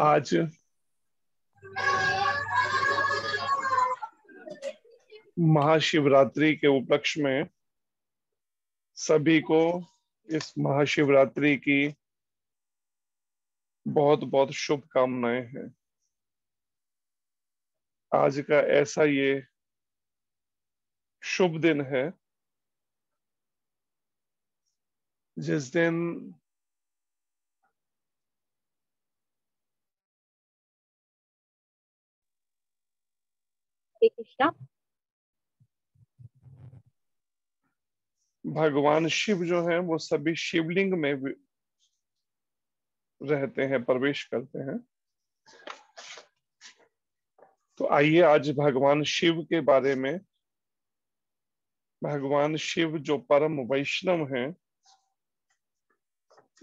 आज महाशिवरात्रि के उपलक्ष्य में सभी को इस महाशिवरात्रि की बहुत बहुत शुभकामनाएं हैं आज का ऐसा ये शुभ दिन है जिस दिन हरे कृष्णा भगवान शिव जो है वो सभी शिवलिंग में रहते हैं प्रवेश करते हैं तो आइए आज भगवान शिव के बारे में भगवान शिव जो परम वैष्णव हैं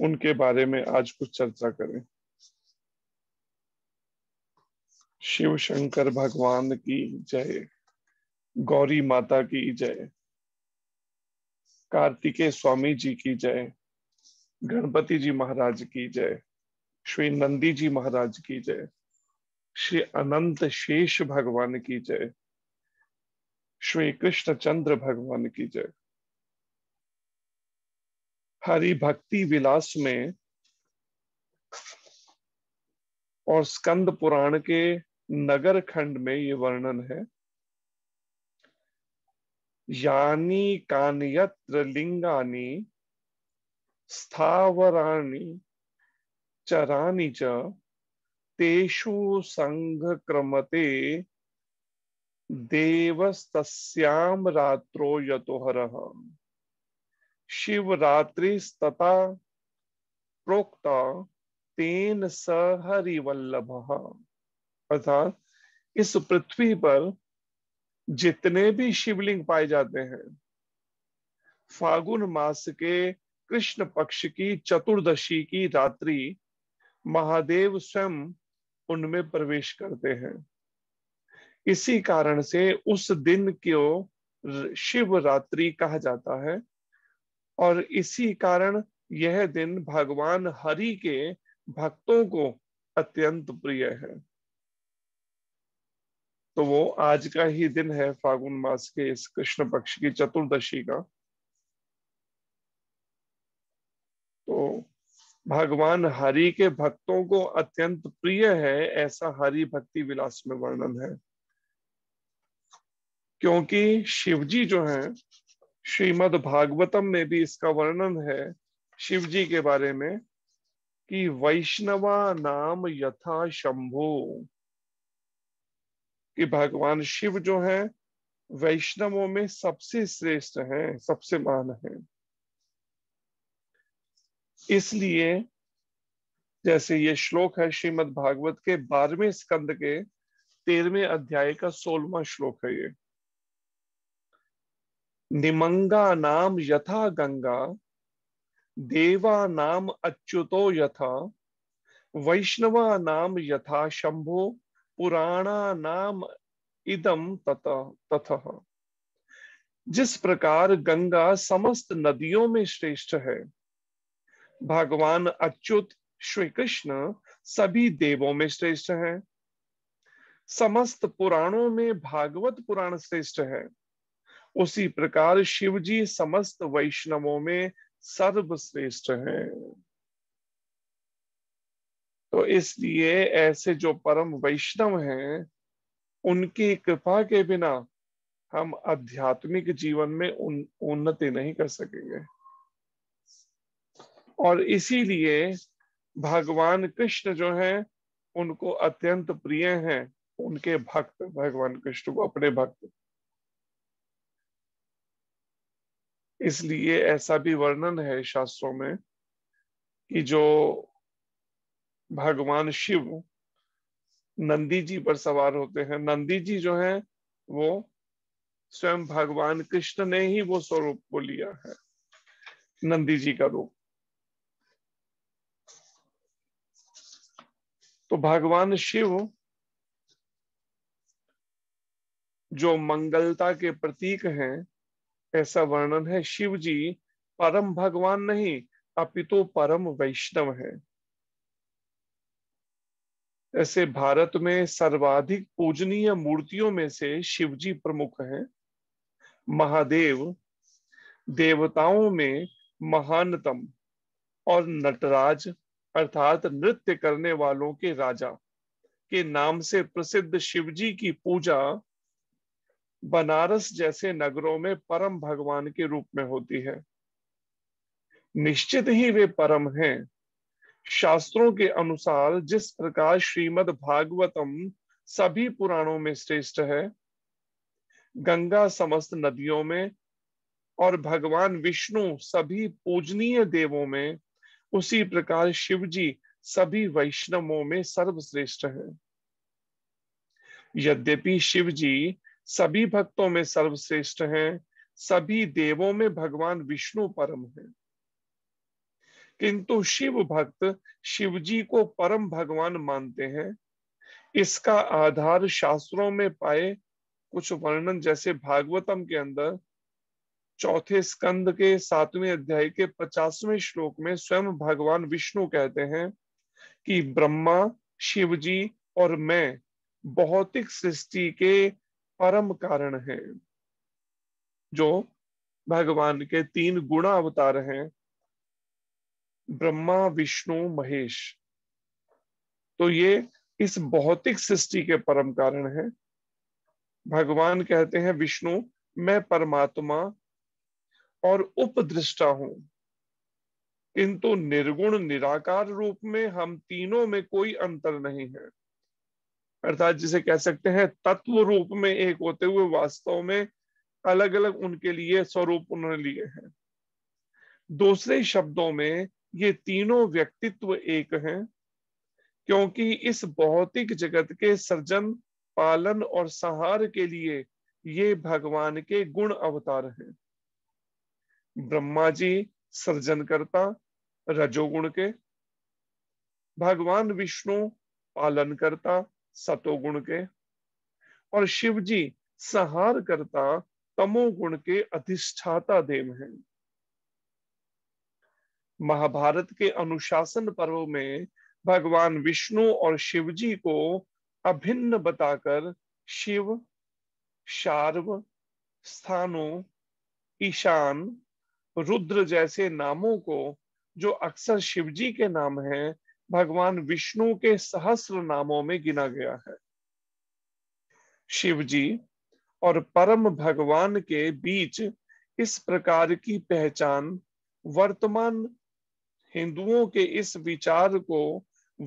उनके बारे में आज कुछ चर्चा करें शिव शंकर भगवान की जय गौरी माता की जय कार्तिकेय स्वामी जी की जय गणपति जी महाराज की जय श्री नंदी जी महाराज की जय श्री अनंत शेष भगवान की जय श्री कृष्ण चंद्र भगवान की जय हरि भक्ति विलास में और स्कंद पुराण के नगर खंड में ये वर्णन है यानी कान्यत्र लिंगानी स्थावराणि चराणि च तेषु क्रमते देवस्तस्याम रात्रो यतोहर शिवरात्रिस्तता प्रोक्ता तेन स हरिवल्लभ अर्थात इस पृथ्वी पर जितने भी शिवलिंग पाए जाते हैं फागुन मास के कृष्ण पक्ष की चतुर्दशी की रात्रि महादेव स्वयं उनमें प्रवेश करते हैं इसी कारण से उस दिन को शिव रात्रि कहा जाता है और इसी कारण यह दिन भगवान हरि के भक्तों को अत्यंत प्रिय है तो वो आज का ही दिन है फागुन मास के इस कृष्ण पक्ष की चतुर्दशी का तो भगवान हरि के भक्तों को अत्यंत प्रिय है ऐसा हरि भक्ति विलास में वर्णन है क्योंकि शिवजी जो हैं श्रीमद् भागवतम में भी इसका वर्णन है शिवजी के बारे में कि वैष्णवा नाम यथा शंभु कि भगवान शिव जो है वैष्णवों में सबसे श्रेष्ठ है सबसे मान है इसलिए जैसे ये श्लोक है श्रीमद् भागवत के बारहवें स्कंद के तेरहवें अध्याय का सोलवा श्लोक है ये निमंगा नाम यथा गंगा देवा नाम अच्युतो यथा वैष्णवा नाम यथा शंभो पुराणा नाम इदम तथा जिस प्रकार गंगा समस्त नदियों में श्रेष्ठ है भगवान अच्युत श्री कृष्ण सभी देवों में श्रेष्ठ है समस्त पुराणों में भागवत पुराण श्रेष्ठ है उसी प्रकार शिवजी समस्त वैष्णवों में सर्वश्रेष्ठ है तो इसलिए ऐसे जो परम वैष्णव हैं उनकी कृपा के बिना हम आध्यात्मिक जीवन में उन, उन्नति नहीं कर सकेंगे और इसीलिए भगवान कृष्ण जो हैं उनको अत्यंत प्रिय हैं उनके भक्त भगवान कृष्ण को अपने भक्त इसलिए ऐसा भी वर्णन है शास्त्रों में कि जो भगवान शिव नंदी जी पर सवार होते हैं नंदी जी जो है वो स्वयं भगवान कृष्ण ने ही वो स्वरूप को लिया है नंदी जी का रूप तो भगवान शिव जो मंगलता के प्रतीक हैं ऐसा वर्णन है शिव जी परम भगवान नहीं अपितु तो परम वैष्णव है ऐसे भारत में सर्वाधिक पूजनीय मूर्तियों में से शिवजी प्रमुख हैं महादेव देवताओं में महानतम और नटराज अर्थात नृत्य करने वालों के राजा के नाम से प्रसिद्ध शिवजी की पूजा बनारस जैसे नगरों में परम भगवान के रूप में होती है निश्चित ही वे परम हैं शास्त्रों के अनुसार जिस प्रकार श्रीमद् भागवतम सभी पुराणों में श्रेष्ठ है गंगा समस्त नदियों में और भगवान विष्णु सभी पूजनीय देवों में उसी प्रकार शिव जी सभी वैष्णवों में सर्वश्रेष्ठ है यद्यपि शिव जी सभी भक्तों में सर्वश्रेष्ठ हैं, सभी देवों में भगवान विष्णु परम हैं। किंतु शिव भक्त शिव जी को परम भगवान मानते हैं इसका आधार शास्त्रों में पाए कुछ वर्णन जैसे भागवतम के अंदर चौथे स्कंद के सातवें अध्याय के पचासवें श्लोक में स्वयं भगवान विष्णु कहते हैं कि ब्रह्मा शिव जी और मैं भौतिक सृष्टि के परम कारण हैं जो भगवान के तीन गुणा अवतार हैं ब्रह्मा विष्णु महेश तो ये इस भौतिक सृष्टि के परम कारण है भगवान कहते हैं विष्णु मैं परमात्मा और उपदृष्टा हूं किंतु निर्गुण निराकार रूप में हम तीनों में कोई अंतर नहीं है अर्थात जिसे कह सकते हैं तत्व रूप में एक होते हुए वास्तव में अलग अलग उनके लिए स्वरूप उन्होंने लिए हैं दूसरे शब्दों में ये तीनों व्यक्तित्व एक हैं क्योंकि इस भौतिक जगत के सर्जन पालन और सहार के लिए ये भगवान के गुण अवतार हैं ब्रह्मा जी करता रजोगुण के भगवान विष्णु पालनकर्ता सतोगुण के और शिव जी सहार करता तमोगुण के अधिष्ठाता देव हैं महाभारत के अनुशासन पर्व में भगवान विष्णु और शिव जी को अभिन्न बताकर शिव शार्व स्थानों ईशान रुद्र जैसे नामों को जो अक्सर शिव जी के नाम हैं भगवान विष्णु के सहस्र नामों में गिना गया है शिव जी और परम भगवान के बीच इस प्रकार की पहचान वर्तमान हिंदुओं के इस विचार को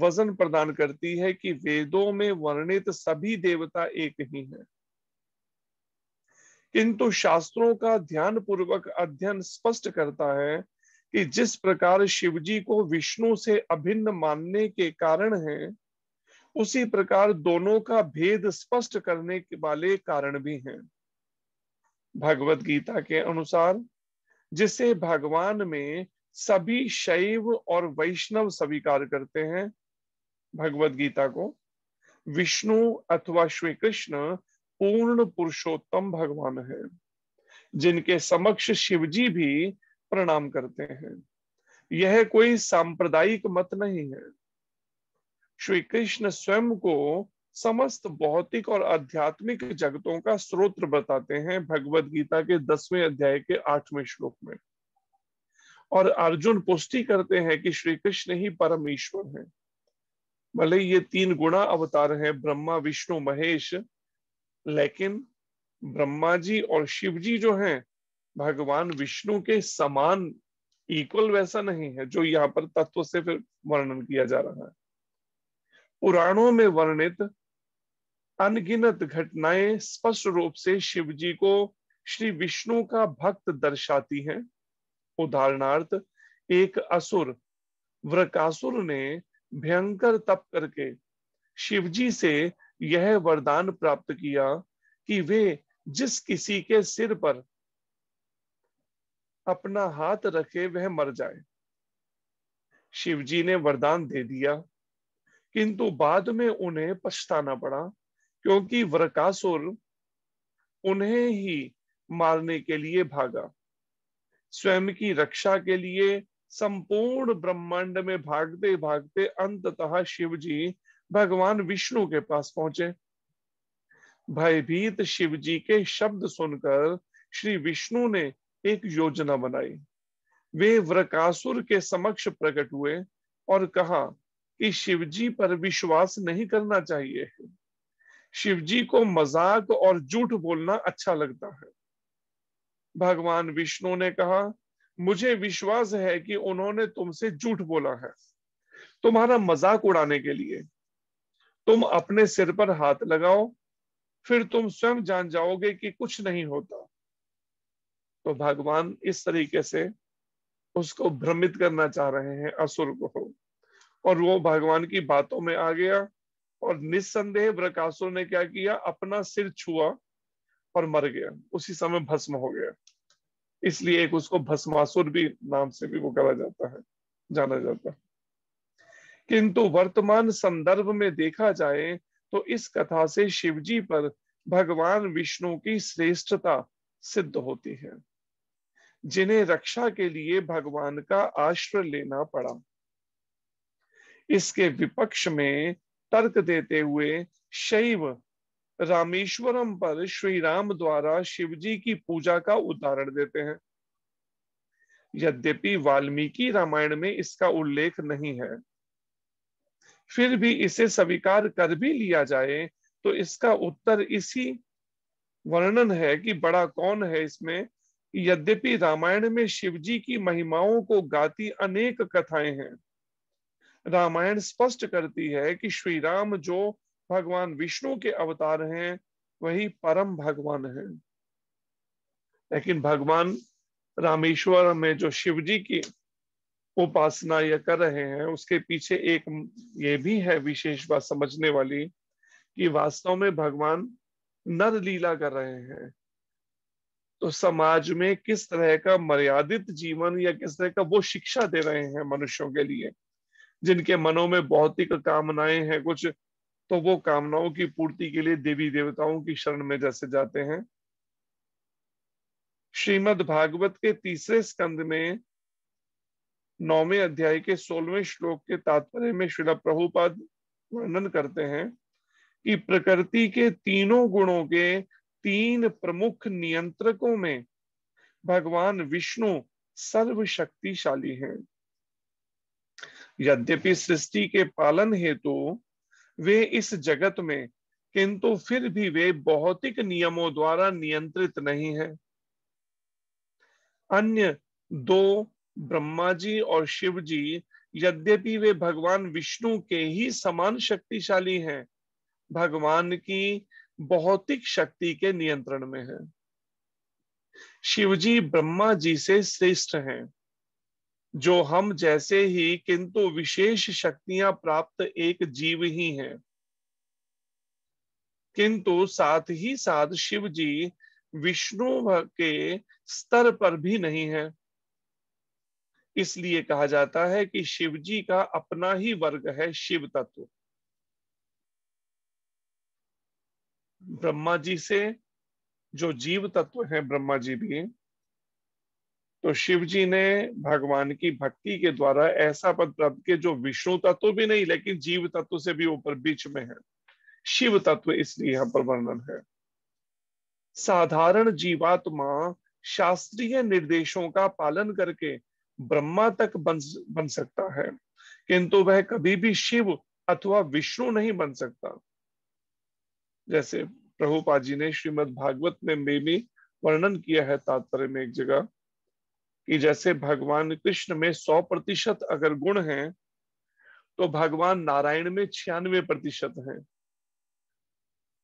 वजन प्रदान करती है कि वेदों में वर्णित सभी देवता एक ही हैं। किंतु शास्त्रों का ध्यान पूर्वक अध्ययन स्पष्ट करता है कि जिस प्रकार शिवजी को विष्णु से अभिन्न मानने के कारण है उसी प्रकार दोनों का भेद स्पष्ट करने वाले कारण भी हैं भगवत गीता के अनुसार जिसे भगवान में सभी शैव और वैष्णव स्वीकार करते हैं भगवत गीता को विष्णु अथवा श्री कृष्ण पूर्ण पुरुषोत्तम भगवान है जिनके समक्ष शिवजी भी प्रणाम करते हैं यह कोई सांप्रदायिक मत नहीं है श्री कृष्ण स्वयं को समस्त भौतिक और आध्यात्मिक जगतों का स्रोत बताते हैं भगवत गीता के दसवें अध्याय के आठवें श्लोक में और अर्जुन पुष्टि करते हैं कि श्री कृष्ण ही परम ईश्वर है भले ये तीन गुणा अवतार हैं ब्रह्मा विष्णु महेश लेकिन ब्रह्मा जी और शिव जी जो हैं भगवान विष्णु के समान इक्वल वैसा नहीं है जो यहाँ पर तत्व से फिर वर्णन किया जा रहा है पुराणों में वर्णित अनगिनत घटनाएं स्पष्ट रूप से शिव जी को श्री विष्णु का भक्त दर्शाती हैं उदाहरणार्थ एक असुर व्रकासुर ने भयंकर तप करके शिवजी से यह वरदान प्राप्त किया कि वे जिस किसी के सिर पर अपना हाथ रखे वह मर जाए शिवजी ने वरदान दे दिया किंतु बाद में उन्हें पछताना पड़ा क्योंकि व्रकासुर उन्हें ही मारने के लिए भागा स्वयं की रक्षा के लिए संपूर्ण ब्रह्मांड में भागते भागते अंततः शिव जी भगवान विष्णु के पास पहुंचे भयभीत शिव जी के शब्द सुनकर श्री विष्णु ने एक योजना बनाई वे व्रकासुर के समक्ष प्रकट हुए और कहा कि शिवजी पर विश्वास नहीं करना चाहिए शिवजी को मजाक और झूठ बोलना अच्छा लगता है भगवान विष्णु ने कहा मुझे विश्वास है कि उन्होंने तुमसे झूठ बोला है तुम्हारा मजाक उड़ाने के लिए तुम अपने सिर पर हाथ लगाओ फिर तुम स्वयं जान जाओगे कि कुछ नहीं होता तो भगवान इस तरीके से उसको भ्रमित करना चाह रहे हैं असुर को और वो भगवान की बातों में आ गया और निस्संदेह ब्रकासुर ने क्या किया अपना सिर छुआ और मर गया उसी समय भस्म हो गया इसलिए एक उसको भस्मासुर भी नाम से भी वो कहा जाता है जाना जाता है किंतु वर्तमान संदर्भ में देखा जाए तो इस कथा से शिवजी पर भगवान विष्णु की श्रेष्ठता सिद्ध होती है जिन्हें रक्षा के लिए भगवान का आश्रय लेना पड़ा इसके विपक्ष में तर्क देते हुए शैव रामेश्वरम पर श्री राम द्वारा शिव जी की पूजा का उदाहरण देते हैं यद्यपि वाल्मीकि रामायण में इसका उल्लेख नहीं है फिर भी इसे स्वीकार कर भी लिया जाए तो इसका उत्तर इसी वर्णन है कि बड़ा कौन है इसमें यद्यपि रामायण में शिव जी की महिमाओं को गाती अनेक कथाएं हैं रामायण स्पष्ट करती है कि श्री राम जो भगवान विष्णु के अवतार हैं वही परम भगवान है लेकिन भगवान रामेश्वर में जो शिव जी की उपासना यह कर रहे हैं उसके पीछे एक ये भी है विशेष बात समझने वाली कि वास्तव में भगवान नर लीला कर रहे हैं तो समाज में किस तरह का मर्यादित जीवन या किस तरह का वो शिक्षा दे रहे हैं मनुष्यों के लिए जिनके मनों में भौतिक कामनाएं हैं कुछ तो वो कामनाओं की पूर्ति के लिए देवी देवताओं की शरण में जैसे जाते हैं श्रीमद् भागवत के तीसरे स्कंद में नौवे अध्याय के सोलवें श्लोक के तात्पर्य में श्रीला प्रभुपाद वर्णन करते हैं कि प्रकृति के तीनों गुणों के तीन प्रमुख नियंत्रकों में भगवान विष्णु सर्वशक्तिशाली हैं यद्यपि सृष्टि के पालन हेतु तो वे इस जगत में किंतु फिर भी वे भौतिक नियमों द्वारा नियंत्रित नहीं है अन्य दो ब्रह्मा जी और शिव जी यद्यपि वे भगवान विष्णु के ही समान शक्तिशाली हैं भगवान की भौतिक शक्ति के नियंत्रण में है शिवजी ब्रह्मा जी से श्रेष्ठ हैं जो हम जैसे ही किंतु विशेष शक्तियां प्राप्त एक जीव ही हैं किंतु साथ ही साथ शिव जी विष्णु के स्तर पर भी नहीं है इसलिए कहा जाता है कि शिव जी का अपना ही वर्ग है शिव तत्व ब्रह्मा जी से जो जीव तत्व है ब्रह्मा जी भी तो शिव जी ने भगवान की भक्ति के द्वारा ऐसा पद प्राप्त किया जो विष्णु तत्व भी नहीं लेकिन जीव तत्व से भी ऊपर बीच में है शिव तत्व इसलिए यहाँ पर वर्णन है साधारण जीवात्मा शास्त्रीय निर्देशों का पालन करके ब्रह्मा तक बन बन सकता है किंतु वह कभी भी शिव अथवा विष्णु नहीं बन सकता जैसे प्रभुपा जी ने श्रीमद भागवत में भी वर्णन किया है तात्पर्य में एक जगह कि जैसे भगवान कृष्ण में सौ प्रतिशत अगर गुण हैं तो भगवान नारायण में छियानवे प्रतिशत है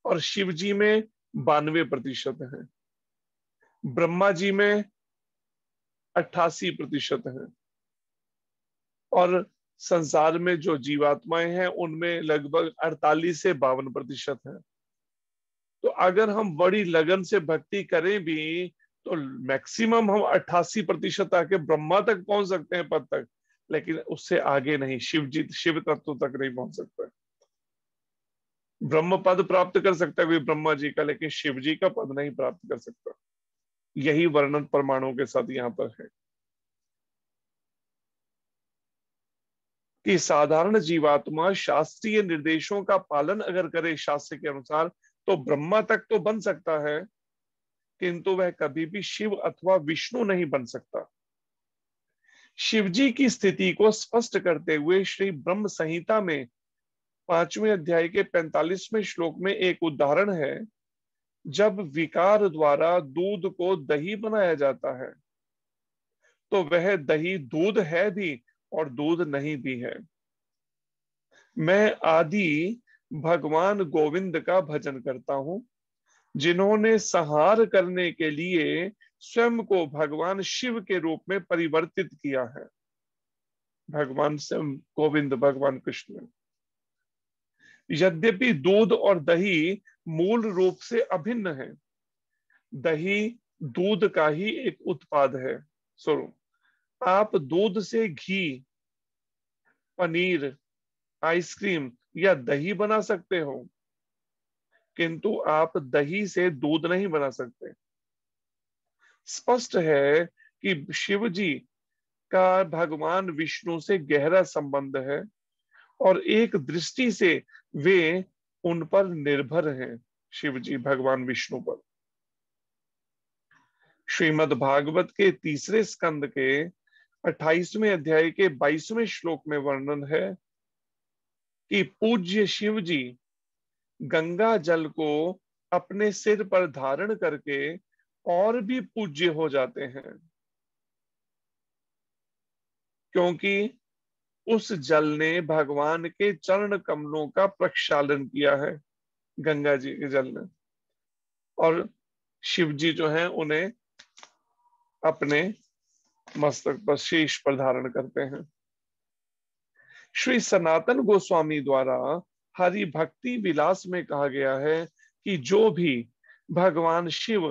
और शिव जी में बानवे प्रतिशत है ब्रह्मा जी में अट्ठासी प्रतिशत है और संसार में जो जीवात्माएं हैं उनमें लगभग 48 से बावन प्रतिशत है तो अगर हम बड़ी लगन से भक्ति करें भी तो मैक्सिमम हम 88 प्रतिशत आके ब्रह्मा तक पहुंच सकते हैं पद तक लेकिन उससे आगे नहीं शिव जी शिव तत्व तक नहीं पहुंच सकता ब्रह्म पद प्राप्त कर सकता है कोई ब्रह्मा जी का लेकिन शिव जी का पद नहीं प्राप्त कर सकता यही वर्णन परमाणु के साथ यहाँ पर है कि साधारण जीवात्मा शास्त्रीय निर्देशों का पालन अगर करे शास्त्र के अनुसार तो ब्रह्मा तक तो बन सकता है किंतु वह कभी भी शिव अथवा विष्णु नहीं बन सकता शिवजी की स्थिति को स्पष्ट करते हुए श्री ब्रह्म संहिता में पांचवें अध्याय के पैंतालीसवें श्लोक में एक उदाहरण है जब विकार द्वारा दूध को दही बनाया जाता है तो वह दही दूध है भी और दूध नहीं भी है मैं आदि भगवान गोविंद का भजन करता हूं जिन्होंने सहार करने के लिए स्वयं को भगवान शिव के रूप में परिवर्तित किया है भगवान स्वयं गोविंद भगवान कृष्ण यद्यपि दूध और दही मूल रूप से अभिन्न है दही दूध का ही एक उत्पाद है स्वरूप आप दूध से घी पनीर आइसक्रीम या दही बना सकते हो किंतु आप दही से दूध नहीं बना सकते स्पष्ट है कि शिव जी का भगवान विष्णु से गहरा संबंध है और एक दृष्टि से वे उन पर निर्भर हैं शिव जी भगवान विष्णु पर श्रीमद् भागवत के तीसरे स्कंद के 28वें अध्याय के 22वें श्लोक में वर्णन है कि पूज्य शिव जी गंगा जल को अपने सिर पर धारण करके और भी पूज्य हो जाते हैं क्योंकि उस जल ने भगवान के चरण कमलों का प्रक्षालन किया है गंगा जी के जल ने और शिव जी जो हैं उन्हें अपने मस्तक पर शीश पर धारण करते हैं श्री सनातन गोस्वामी द्वारा हरि भक्ति विलास में कहा गया है कि जो भी भगवान शिव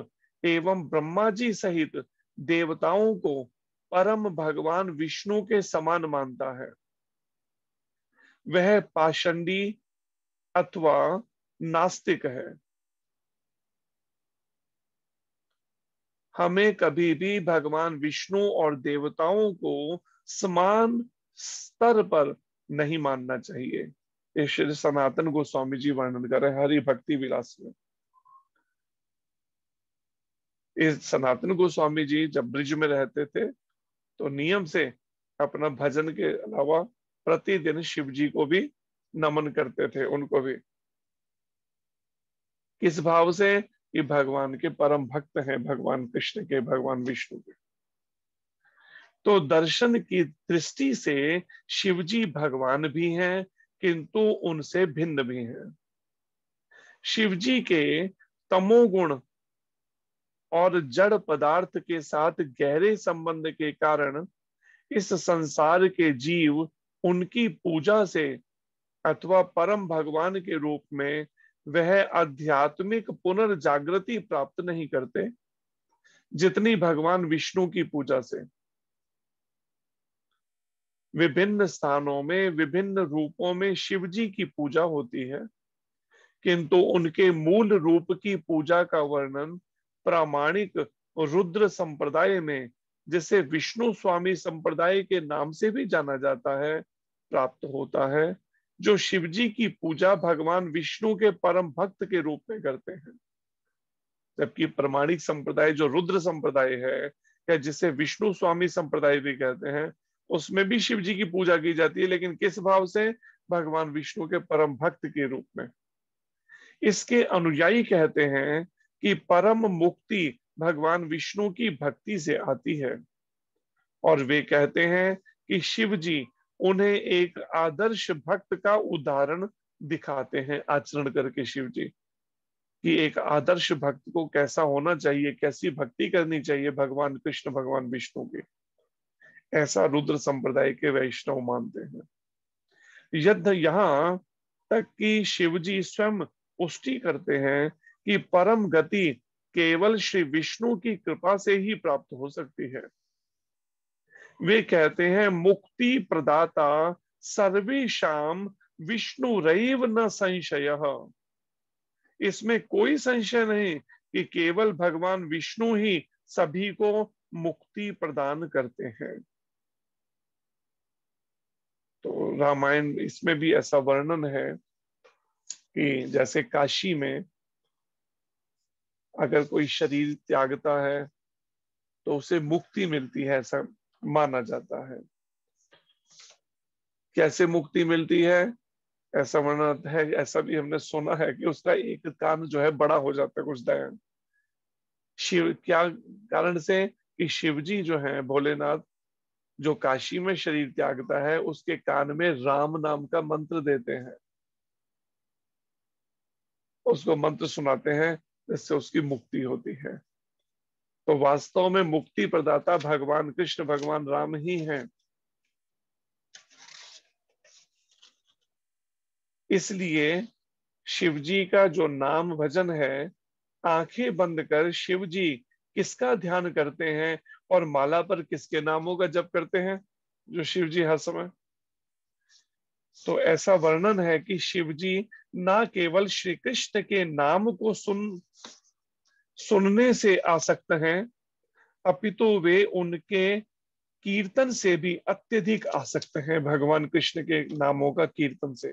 एवं ब्रह्मा जी सहित देवताओं को परम भगवान विष्णु के समान मानता है वह पाषंडी अथवा नास्तिक है हमें कभी भी भगवान विष्णु और देवताओं को समान स्तर पर नहीं मानना चाहिए श्री सनातन गोस्वामी जी वर्णन कर रहे हरि भक्ति विलास में इस सनातन गोस्वामी जी जब ब्रिज में रहते थे तो नियम से अपना भजन के अलावा प्रतिदिन शिव जी को भी नमन करते थे उनको भी किस भाव से ये भगवान के परम भक्त हैं भगवान कृष्ण के भगवान विष्णु के तो दर्शन की दृष्टि से शिवजी भगवान भी हैं किंतु उनसे भिन्न भी हैं शिव जी के तमोगुण और जड़ पदार्थ के साथ गहरे संबंध के कारण इस संसार के जीव उनकी पूजा से अथवा परम भगवान के रूप में वह आध्यात्मिक पुनर्जागृति प्राप्त नहीं करते जितनी भगवान विष्णु की पूजा से विभिन्न स्थानों में विभिन्न रूपों में शिव जी की पूजा होती है किंतु उनके मूल रूप की पूजा का वर्णन प्रामाणिक रुद्र संप्रदाय में जिसे विष्णु स्वामी संप्रदाय के नाम से भी जाना जाता है प्राप्त होता है जो शिव जी की पूजा भगवान विष्णु के परम भक्त के रूप में करते हैं जबकि प्रमाणिक संप्रदाय जो रुद्र संप्रदाय है या जिसे विष्णु स्वामी संप्रदाय भी कहते हैं उसमें भी शिव जी की पूजा की जाती है लेकिन किस भाव से भगवान विष्णु के परम भक्त के रूप में इसके अनुयायी कहते हैं कि परम मुक्ति भगवान विष्णु की भक्ति से आती है और वे कहते हैं कि शिव जी उन्हें एक आदर्श भक्त का उदाहरण दिखाते हैं आचरण करके शिव जी कि एक आदर्श भक्त को कैसा होना चाहिए कैसी भक्ति करनी चाहिए भगवान कृष्ण भगवान विष्णु की ऐसा रुद्र संप्रदाय के वैष्णव मानते हैं यद्य यहाँ तक कि शिवजी स्वयं पुष्टि करते हैं कि परम गति केवल श्री विष्णु की कृपा से ही प्राप्त हो सकती है वे कहते हैं मुक्ति प्रदाता सर्वेशम विष्णु रैव न संशय इसमें कोई संशय नहीं कि केवल भगवान विष्णु ही सभी को मुक्ति प्रदान करते हैं रामायण इसमें भी ऐसा वर्णन है कि जैसे काशी में अगर कोई शरीर त्यागता है तो उसे मुक्ति मिलती है ऐसा माना जाता है कैसे मुक्ति मिलती है ऐसा वर्णन है ऐसा भी हमने सुना है कि उसका एक कान जो है बड़ा हो जाता है कुछ दया शिव क्या कारण से कि शिव जी जो है भोलेनाथ जो काशी में शरीर त्यागता है उसके कान में राम नाम का मंत्र देते हैं उसको मंत्र सुनाते हैं जिससे उसकी मुक्ति होती है तो वास्तव में मुक्ति प्रदाता भगवान कृष्ण भगवान राम ही हैं इसलिए शिवजी का जो नाम भजन है आंखें बंद कर शिव जी किसका ध्यान करते हैं और माला पर किसके नामों का जप करते हैं जो शिव जी हर समय तो ऐसा वर्णन है कि शिव जी ना केवल श्री कृष्ण के नाम को सुन सुनने से आसक्त हैं अपितु तो वे उनके कीर्तन से भी अत्यधिक आसक्त हैं भगवान कृष्ण के नामों का कीर्तन से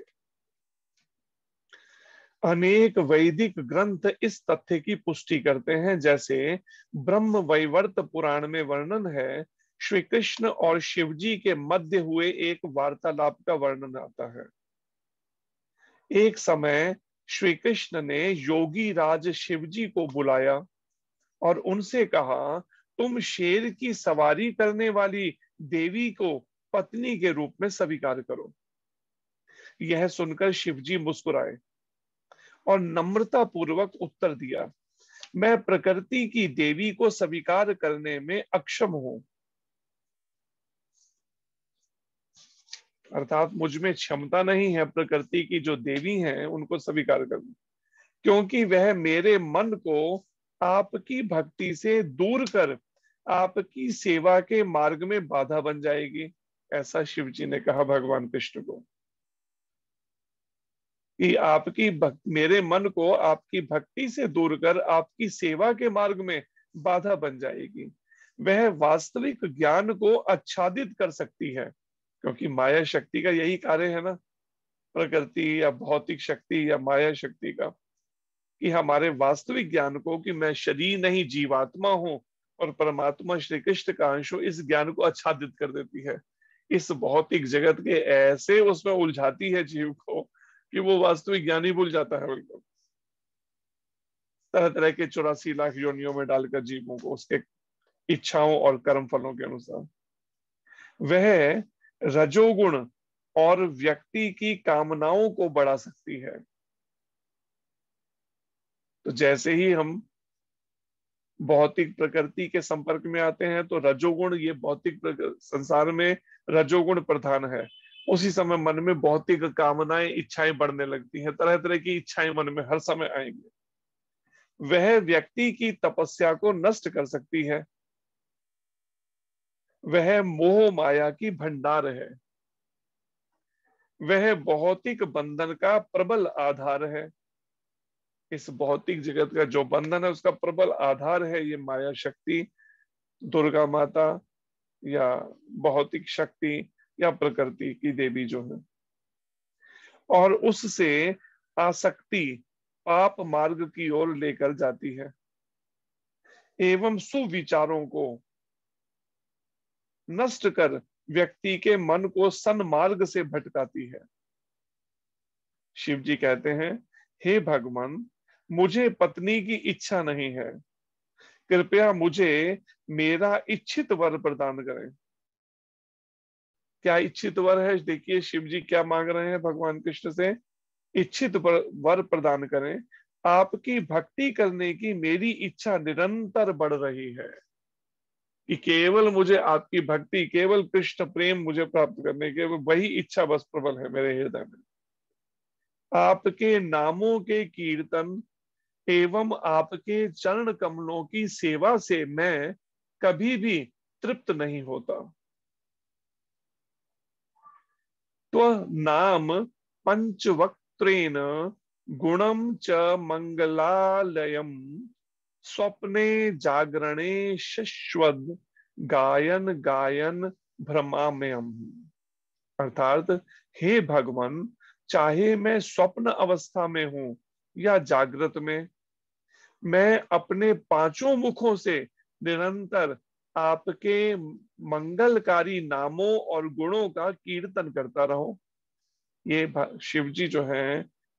अनेक वैदिक ग्रंथ इस तथ्य की पुष्टि करते हैं जैसे ब्रह्म वैवर्त पुराण में वर्णन है श्री कृष्ण और शिव जी के मध्य हुए एक वार्तालाप का वर्णन आता है एक समय श्री कृष्ण ने योगी राज शिवजी को बुलाया और उनसे कहा तुम शेर की सवारी करने वाली देवी को पत्नी के रूप में स्वीकार करो यह सुनकर शिवजी मुस्कुराए और नम्रता पूर्वक उत्तर दिया मैं प्रकृति की देवी को स्वीकार करने में अक्षम हूं अर्थात मुझ में क्षमता नहीं है प्रकृति की जो देवी हैं उनको स्वीकार करना क्योंकि वह मेरे मन को आपकी भक्ति से दूर कर आपकी सेवा के मार्ग में बाधा बन जाएगी ऐसा शिव जी ने कहा भगवान कृष्ण को कि आपकी भक्ति मेरे मन को आपकी भक्ति से दूर कर आपकी सेवा के मार्ग में बाधा बन जाएगी वह वास्तविक ज्ञान को आच्छादित कर सकती है क्योंकि माया शक्ति का यही कार्य है ना प्रकृति या भौतिक शक्ति या माया शक्ति का कि हमारे वास्तविक ज्ञान को कि मैं शरीर नहीं जीवात्मा हूं और परमात्मा श्री कृष्ण का अंश इस ज्ञान को आच्छादित कर देती है इस भौतिक जगत के ऐसे उसमें उलझाती है जीव को कि वो वास्तविक ज्ञानी भूल जाता है बिल्कुल तरह तरह के चौरासी लाख योनियों में डालकर जीवों को उसके इच्छाओं और कर्म फलों के अनुसार वह रजोगुण और व्यक्ति की कामनाओं को बढ़ा सकती है तो जैसे ही हम भौतिक प्रकृति के संपर्क में आते हैं तो रजोगुण ये भौतिक संसार में रजोगुण प्रधान है उसी समय मन में भौतिक कामनाएं इच्छाएं बढ़ने लगती हैं तरह तरह की इच्छाएं मन में हर समय आएंगी वह व्यक्ति की तपस्या को नष्ट कर सकती है वह मोह माया की भंडार है वह भौतिक बंधन का प्रबल आधार है इस भौतिक जगत का जो बंधन है उसका प्रबल आधार है ये माया शक्ति दुर्गा माता या भौतिक शक्ति या प्रकृति की देवी जो है और उससे आसक्ति पाप मार्ग की ओर लेकर जाती है एवं सुविचारों को नष्ट कर व्यक्ति के मन को सन्मार्ग से भटकाती है शिव जी कहते हैं हे भगवान मुझे पत्नी की इच्छा नहीं है कृपया मुझे मेरा इच्छित वर प्रदान करें क्या इच्छित वर है देखिए शिव जी क्या मांग रहे हैं भगवान कृष्ण से इच्छित वर प्रदान करें आपकी भक्ति करने की मेरी इच्छा निरंतर बढ़ रही है कि केवल मुझे आपकी भक्ति केवल कृष्ण प्रेम मुझे प्राप्त करने के वही इच्छा बस प्रबल है मेरे हृदय में आपके नामों के कीर्तन एवं आपके चरण कमलों की सेवा से मैं कभी भी तृप्त नहीं होता त्वनाम पंचवक्त्रेण गुणम च मंगलालय स्वप्ने जागरणे शश्वद गायन गायन भ्रमाम अर्थात हे भगवान चाहे मैं स्वप्न अवस्था में हूं या जागृत में मैं अपने पांचों मुखों से निरंतर आपके मंगलकारी नामों और गुणों का कीर्तन करता रहो ये शिव जी जो है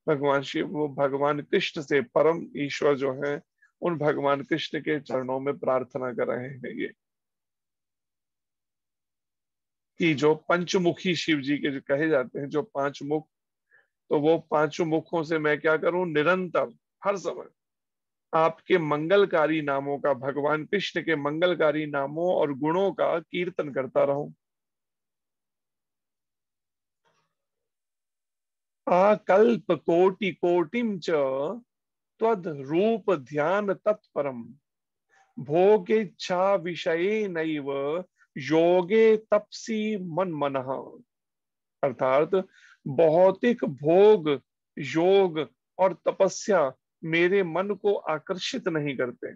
भगवान शिव वो भगवान कृष्ण से परम ईश्वर जो है उन भगवान कृष्ण के चरणों में प्रार्थना कर रहे हैं ये कि जो पंचमुखी शिव जी के जो कहे जाते हैं जो पांच मुख तो वो पांच मुखों से मैं क्या करूं निरंतर हर समय आपके मंगलकारी नामों का भगवान कृष्ण के मंगलकारी नामों और गुणों का कीर्तन करता रहूं आकल्प कोटि कोटिम च त्वद रूप ध्यान तत्परम भोग इच्छा विषय नैव योगे तपसी मन मन अर्थात भौतिक भोग योग और तपस्या मेरे मन को आकर्षित नहीं करते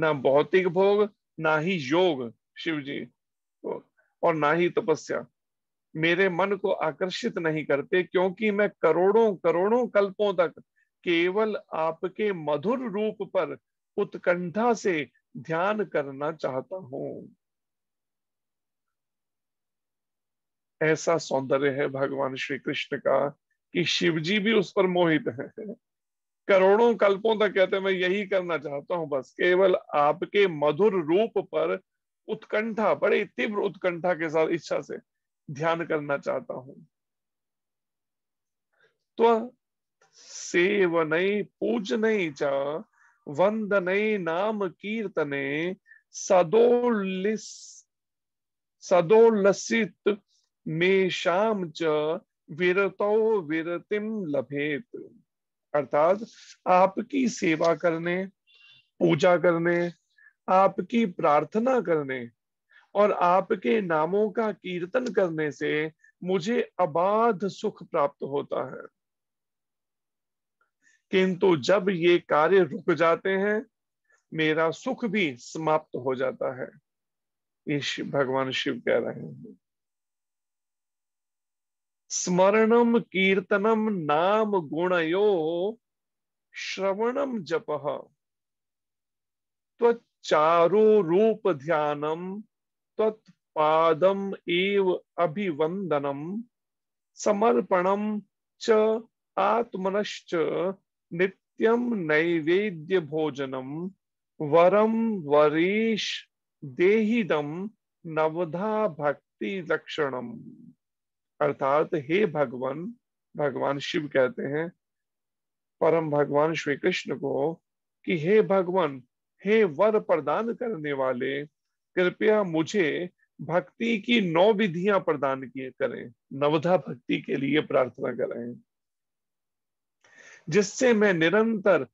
ना भौतिक भोग ना ही योग शिव जी तो, और ना ही तपस्या मेरे मन को आकर्षित नहीं करते क्योंकि मैं करोड़ों करोड़ों कल्पों तक केवल आपके मधुर रूप पर उत्कंठा से ध्यान करना चाहता हूं ऐसा सौंदर्य है भगवान श्री कृष्ण का कि शिवजी भी उस पर मोहित हैं करोड़ों कल्पों तक कहते हैं मैं यही करना चाहता हूं बस केवल आपके मधुर रूप पर उत्कंठा बड़े तीव्र उत्कंठा के साथ इच्छा से ध्यान करना चाहता हूं तो सेवन चा च वंदन नाम कीर्तने सदोलिस सदोलसित में शाम च विरतो विरतिम लभेत अर्थात आपकी सेवा करने पूजा करने आपकी प्रार्थना करने और आपके नामों का कीर्तन करने से मुझे अबाध सुख प्राप्त होता है किंतु जब ये कार्य रुक जाते हैं मेरा सुख भी समाप्त हो जाता है ये भगवान शिव कह रहे हैं स्मरणम कीर्तनम नाम गुणयो श्रवणम जप चारो रूप ध्यानम तत्पादम एव अभिवंदनम समर्पणम च आत्मनश्च नित्यम नैवेद्य भोजनम वरम वरीश देहिदम नवधा भक्ति लक्षणम अर्थात हे भगवान भगवान शिव कहते हैं परम भगवान श्री कृष्ण को कि हे भगवान हे वर प्रदान करने वाले कृपया मुझे भक्ति की नौ विधियां प्रदान किए करें नवधा भक्ति के लिए प्रार्थना करें जिससे मैं निरंतर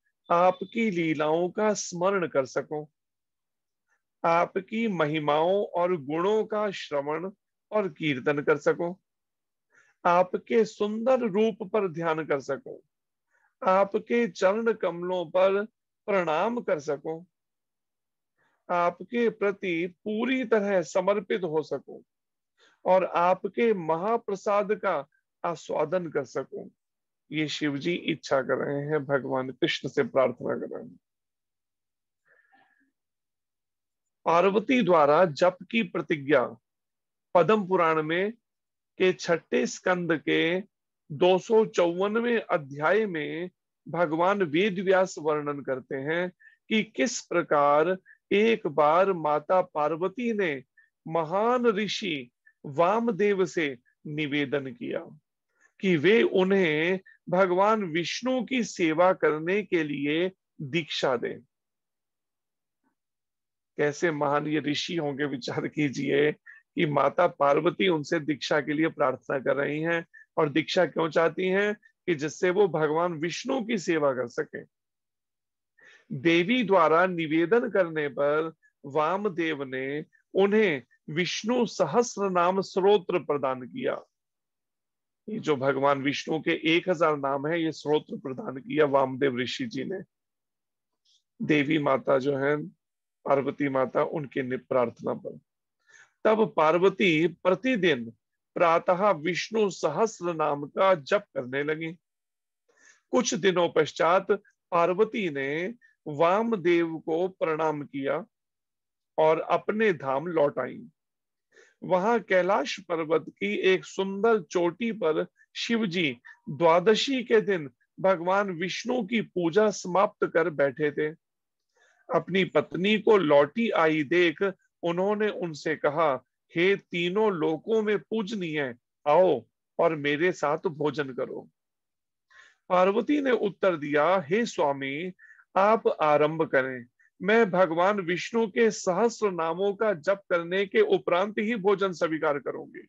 आपकी लीलाओं का स्मरण कर सकूं आपकी महिमाओं और गुणों का श्रवण और कीर्तन कर सकूं आपके सुंदर रूप पर ध्यान कर सको आपके चरण कमलों पर प्रणाम कर सको आपके प्रति पूरी तरह समर्पित हो सको और आपके महाप्रसाद का आस्वादन कर सको ये शिव जी इच्छा कर रहे हैं भगवान कृष्ण से प्रार्थना कर रहे हैं पार्वती द्वारा जप की प्रतिज्ञा पद्म पुराण में के छठे स्कंद के दो अध्याय में भगवान वेद व्यास वर्णन करते हैं कि किस प्रकार एक बार माता पार्वती ने महान ऋषि वामदेव से निवेदन किया कि वे उन्हें भगवान विष्णु की सेवा करने के लिए दीक्षा दें कैसे महान ये ऋषि होंगे विचार कीजिए कि माता पार्वती उनसे दीक्षा के लिए प्रार्थना कर रही हैं और दीक्षा क्यों चाहती हैं कि जिससे वो भगवान विष्णु की सेवा कर सके देवी द्वारा निवेदन करने पर वामदेव ने उन्हें विष्णु सहस्र नाम स्रोत्र प्रदान किया ये जो भगवान विष्णु के एक हजार नाम है ये स्रोत्र प्रदान किया वामदेव ऋषि जी ने देवी माता जो है पार्वती माता उनके प्रार्थना पर तब पार्वती प्रतिदिन प्रातः विष्णु सहस्र नाम का जप करने लगी कुछ दिनों पश्चात पार्वती ने वामदेव को प्रणाम किया और अपने धाम लौट आई वहां कैलाश पर्वत की एक सुंदर चोटी पर शिवजी द्वादशी के दिन भगवान विष्णु की पूजा समाप्त कर बैठे थे अपनी पत्नी को लौटी आई देख उन्होंने उनसे कहा हे तीनों लोगों में पूजनीय आओ और मेरे साथ भोजन करो पार्वती ने उत्तर दिया हे स्वामी आप आरंभ करें मैं भगवान विष्णु के सहस्र नामों का जप करने के उपरांत ही भोजन स्वीकार करूंगी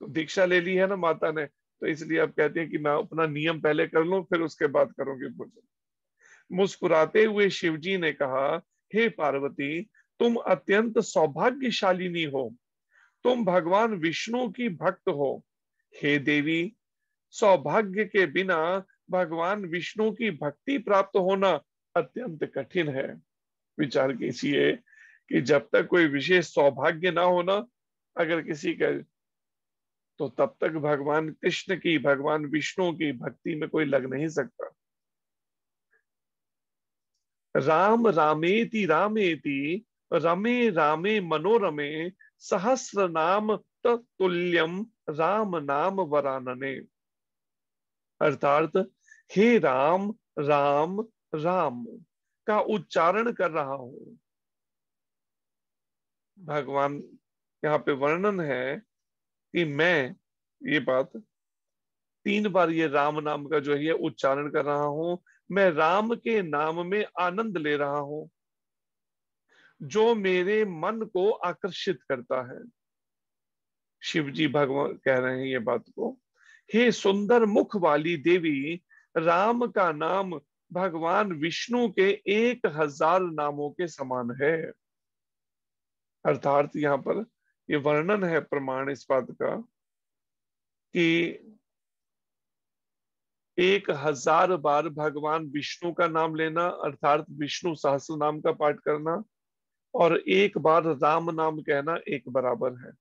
तो दीक्षा ले ली है ना माता ने तो इसलिए अब कहते हैं कि मैं अपना नियम पहले कर लू फिर उसके बाद करूंगी भोजन मुस्कुराते हुए शिवजी ने कहा हे पार्वती तुम अत्यंत सौभाग्यशालिनी हो तुम भगवान विष्णु की भक्त हो हे देवी सौभाग्य के बिना भगवान विष्णु की भक्ति प्राप्त होना अत्यंत कठिन है विचार है कि जब तक कोई विशेष सौभाग्य ना होना अगर किसी का तो तब तक भगवान कृष्ण की भगवान विष्णु की भक्ति में कोई लग नहीं सकता राम रामेति रामेति रमे रामे मनोरमे सहस्र नाम तुल्यम राम नाम वरानने अर्थात हे राम राम राम का उच्चारण कर रहा हूं भगवान यहाँ पे वर्णन है कि मैं ये बात तीन बार ये राम नाम का जो है उच्चारण कर रहा हूं मैं राम के नाम में आनंद ले रहा हूं जो मेरे मन को आकर्षित करता है शिव जी भगवान कह रहे हैं ये बात को हे सुंदर मुख वाली देवी राम का नाम भगवान विष्णु के एक हजार नामों के समान है अर्थात यहाँ पर ये वर्णन है प्रमाण इस बात का कि एक हजार बार भगवान विष्णु का नाम लेना अर्थात विष्णु सहस्र नाम का पाठ करना और एक बार राम नाम कहना एक बराबर है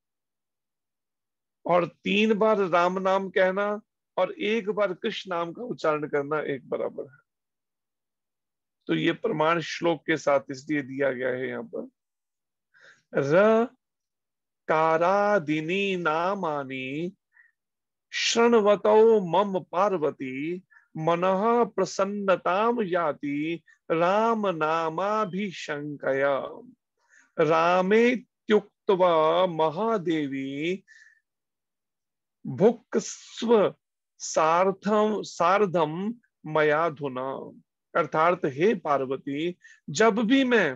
और तीन बार राम नाम कहना और एक बार कृष्ण नाम का उच्चारण करना एक बराबर है तो ये प्रमाण श्लोक के साथ इसलिए दिया गया है यहाँ पर र कारादिनी नामानी श्रणवतो मम पार्वती मन प्रसन्नताम याति राम नामाभिशंकय महादेवी भुक्स्व सार्थम सार्धम मयाधुना अर्थात हे पार्वती जब भी मैं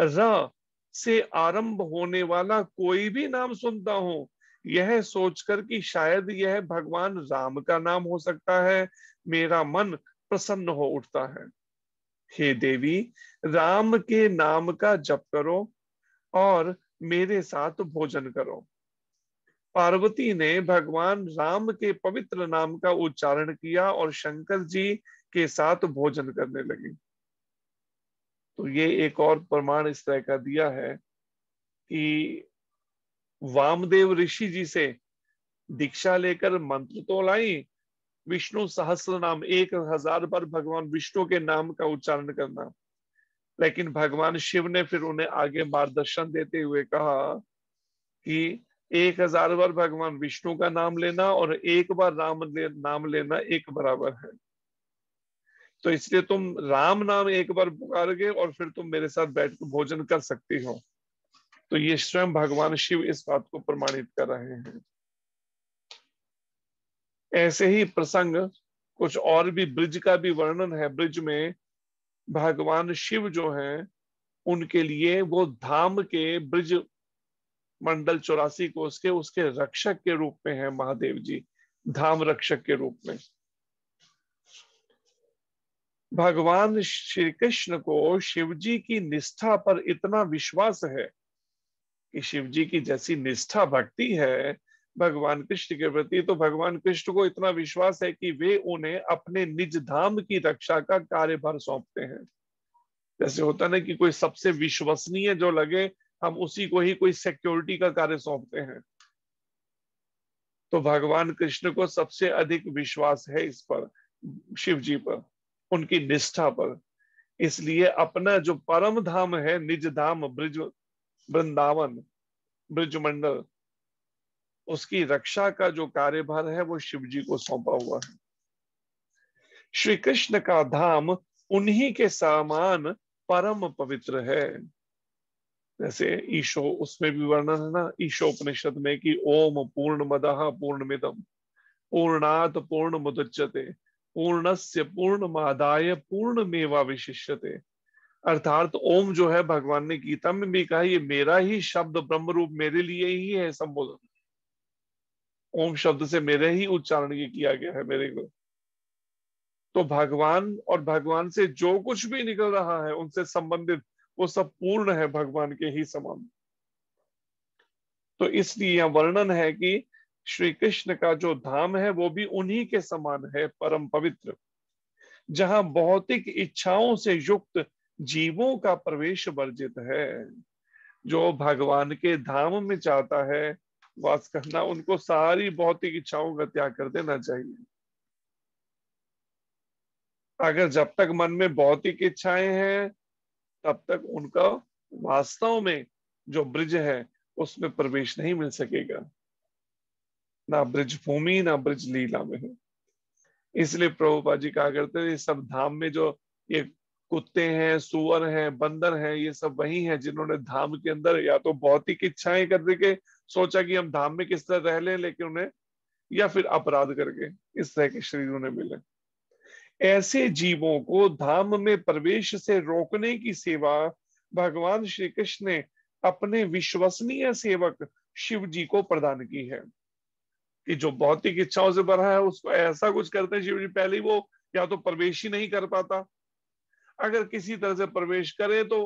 र से आरंभ होने वाला कोई भी नाम सुनता हूं यह सोचकर कि शायद यह भगवान राम का नाम हो सकता है मेरा मन प्रसन्न हो उठता है हे देवी राम के नाम का जप करो और मेरे साथ भोजन करो पार्वती ने भगवान राम के पवित्र नाम का उच्चारण किया और शंकर जी के साथ भोजन करने लगी तो ये एक और प्रमाण इस तरह का दिया है कि वामदेव ऋषि जी से दीक्षा लेकर मंत्र तो लाई विष्णु सहस्र नाम एक हजार बार भगवान विष्णु के नाम का उच्चारण करना लेकिन भगवान शिव ने फिर उन्हें आगे मार्गदर्शन देते हुए कहा कि एक हजार बार भगवान विष्णु का नाम लेना और एक बार राम ले, नाम लेना एक बराबर है तो इसलिए तुम राम नाम एक बार पुकारोगे और फिर तुम मेरे साथ बैठ कर भोजन कर सकती हो तो ये स्वयं भगवान शिव इस बात को प्रमाणित कर रहे हैं ऐसे ही प्रसंग कुछ और भी ब्रिज का भी वर्णन है ब्रिज में भगवान शिव जो हैं उनके लिए वो धाम के ब्रिज मंडल चौरासी को उसके उसके रक्षक के रूप में है महादेव जी धाम रक्षक के रूप में भगवान श्री कृष्ण को शिव जी की निष्ठा पर इतना विश्वास है कि शिव जी की जैसी निष्ठा भक्ति है भगवान कृष्ण के प्रति तो भगवान कृष्ण को इतना विश्वास है कि वे उन्हें अपने निज धाम की रक्षा का कार्यभार सौंपते हैं जैसे होता ना कि कोई सबसे विश्वसनीय जो लगे हम उसी को ही कोई सिक्योरिटी का कार्य सौंपते हैं तो भगवान कृष्ण को सबसे अधिक विश्वास है इस पर शिव जी पर उनकी निष्ठा पर इसलिए अपना जो परम धाम है निज धाम ब्रिज वृंदावन मंडल उसकी रक्षा का जो कार्यभार है वो शिव जी को सौंपा हुआ है श्री कृष्ण का धाम उन्हीं के सामान परम पवित्र है जैसे ईशो उसमें भी वर्णन है ना ईशो उपनिषद में कि ओम पूर्ण मदह पूर्ण मिदम पूर्णात पूर्ण मुदच्यते पूर्णस्य पूर्ण मादाय पूर्ण मेवा विशिष्यते अर्थात ओम जो है भगवान ने गीता में भी कहा ये मेरा ही शब्द ब्रह्म रूप मेरे लिए ही है संबोधन ओम शब्द से मेरे ही उच्चारण ये किया गया है मेरे को तो भगवान और भगवान से जो कुछ भी निकल रहा है उनसे संबंधित वो सब पूर्ण है भगवान के ही समान तो इसलिए यह वर्णन है कि श्री कृष्ण का जो धाम है वो भी उन्हीं के समान है परम पवित्र जहां भौतिक इच्छाओं से युक्त जीवों का प्रवेश वर्जित है जो भगवान के धाम में जाता है वास करना उनको सारी भौतिक इच्छाओं का त्याग कर देना चाहिए अगर जब तक मन में भौतिक इच्छाएं हैं तब तक उनका वास्तव में जो ब्रिज है उसमें प्रवेश नहीं मिल सकेगा ना ब्रिज भूमि ना ब्रिज लीला में है इसलिए प्रभुपा जी कहा करते हैं सब धाम में जो ये कुत्ते हैं सुअर हैं बंदर हैं ये सब वही हैं जिन्होंने धाम के अंदर या तो भौतिक इच्छाएं कर देखे सोचा कि हम धाम में किस तरह रह लें लेकिन उन्हें या फिर अपराध करके इस तरह के शरीर उन्हें मिले ऐसे जीवों को धाम में प्रवेश से रोकने की सेवा भगवान श्री कृष्ण ने अपने विश्वसनीय सेवक शिव जी को प्रदान की है कि जो भौतिक इच्छाओं से भरा है उसको ऐसा कुछ करते हैं शिव जी पहले वो या तो प्रवेश ही नहीं कर पाता अगर किसी तरह से प्रवेश करे तो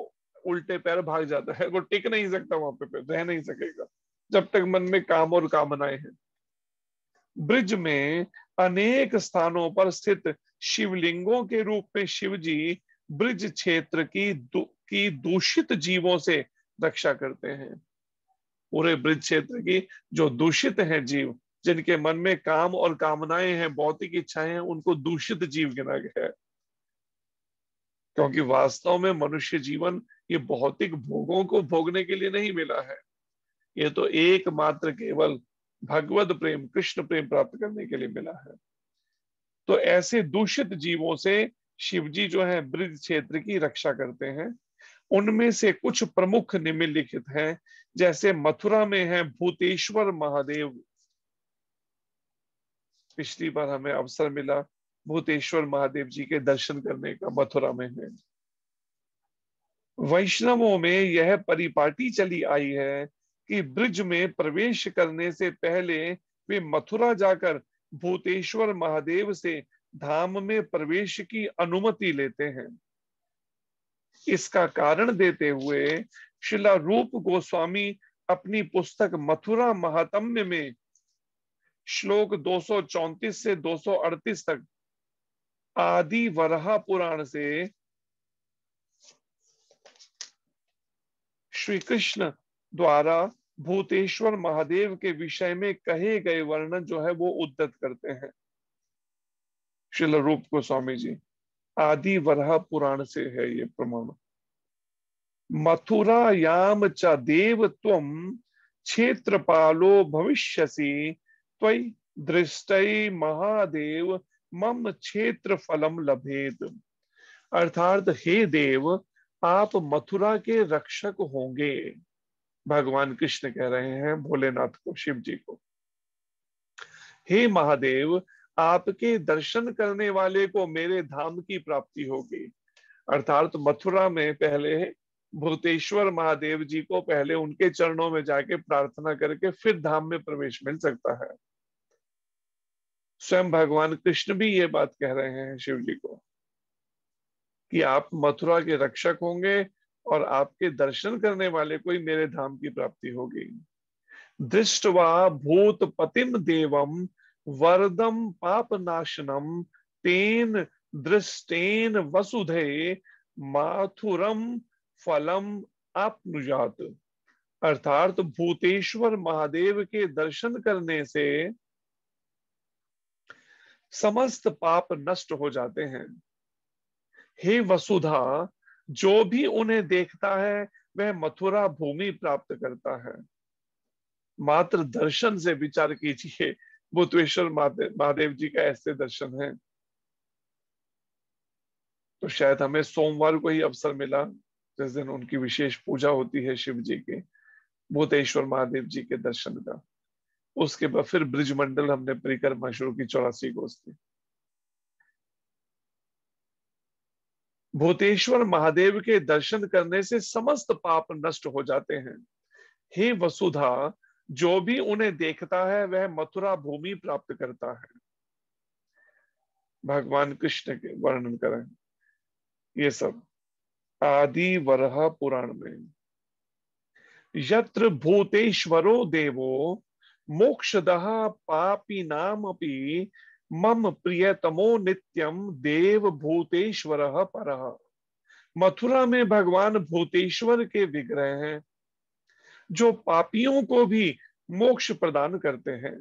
उल्टे पैर भाग जाता है वो टिक नहीं सकता वहां पे रह नहीं सकेगा जब तक मन में काम और कामनाएं हैं ब्रिज में अनेक स्थानों पर स्थित शिवलिंगों के रूप में शिव जी ब्रिज क्षेत्र की दु, की दूषित जीवों से रक्षा करते हैं पूरे ब्रिज क्षेत्र की जो दूषित है जीव जिनके मन में काम और कामनाएं हैं भौतिक इच्छाएं हैं उनको दूषित जीव गिना गया है क्योंकि वास्तव में मनुष्य जीवन ये भौतिक भोगों को भोगने के लिए नहीं मिला है ये तो एकमात्र केवल भगवत प्रेम कृष्ण प्रेम प्राप्त करने के लिए मिला है तो ऐसे दूषित जीवों से शिवजी जो है ब्रज क्षेत्र की रक्षा करते हैं उनमें से कुछ प्रमुख निम्नलिखित हैं जैसे मथुरा में है भूतेश्वर महादेव पिछली बार हमें अवसर मिला भूतेश्वर महादेव जी के दर्शन करने का मथुरा में है वैष्णवों में यह परिपाटी चली आई है कि ब्रिज में प्रवेश करने से पहले वे मथुरा जाकर भूतेश्वर महादेव से धाम में प्रवेश की अनुमति लेते हैं इसका कारण देते हुए शिला रूप गोस्वामी अपनी पुस्तक मथुरा महात्म्य में श्लोक 234 से 238 तक आदि वरहा पुराण से श्री कृष्ण द्वारा भूतेश्वर महादेव के विषय में कहे गए वर्णन जो है वो उद्दत करते हैं शिल रूप को स्वामी जी आदि वरह पुराण से है ये प्रमाण मथुरा याम च देव तुम क्षेत्रपालो भविष्यसि त्वयि दृष्टि महादेव मम क्षेत्र फलम लभेद अर्थात हे देव आप मथुरा के रक्षक होंगे भगवान कृष्ण कह रहे हैं भोलेनाथ को शिव जी को हे महादेव आपके दर्शन करने वाले को मेरे धाम की प्राप्ति होगी अर्थात मथुरा में पहले भूतेश्वर महादेव जी को पहले उनके चरणों में जाके प्रार्थना करके फिर धाम में प्रवेश मिल सकता है स्वयं भगवान कृष्ण भी ये बात कह रहे हैं शिव जी को कि आप मथुरा के रक्षक होंगे और आपके दर्शन करने वाले को ही मेरे धाम की प्राप्ति होगी दृष्टवा भूत पतिम देवम वरदम पाप नाशनम तेन दृष्टेन वसुधे माथुरम फलम आपनुजात अर्थात भूतेश्वर महादेव के दर्शन करने से समस्त पाप नष्ट हो जाते हैं हे वसुधा जो भी उन्हें देखता है वह मथुरा भूमि प्राप्त करता है मात्र दर्शन से विचार कीजिए बुतवेश्वर महादेव जी का ऐसे दर्शन है तो शायद हमें सोमवार को ही अवसर मिला जिस दिन उनकी विशेष पूजा होती है शिव जी के भूतेश्वर महादेव जी के दर्शन का उसके बाद फिर मंडल हमने परिक्रमा शुरू की चौरासी गोष्ठी भूतेश्वर महादेव के दर्शन करने से समस्त पाप नष्ट हो जाते हैं हे वसुधा जो भी उन्हें देखता है वह मथुरा भूमि प्राप्त करता है भगवान कृष्ण के वर्णन करें ये सब आदि वरह पुराण में यत्र भूतेश्वरो देवो मोक्षदः पापी नाम अपि मम प्रियतमो नित्यम देव भूतेश्वर पर मथुरा में भगवान भूतेश्वर के विग्रह हैं जो पापियों को भी मोक्ष प्रदान करते हैं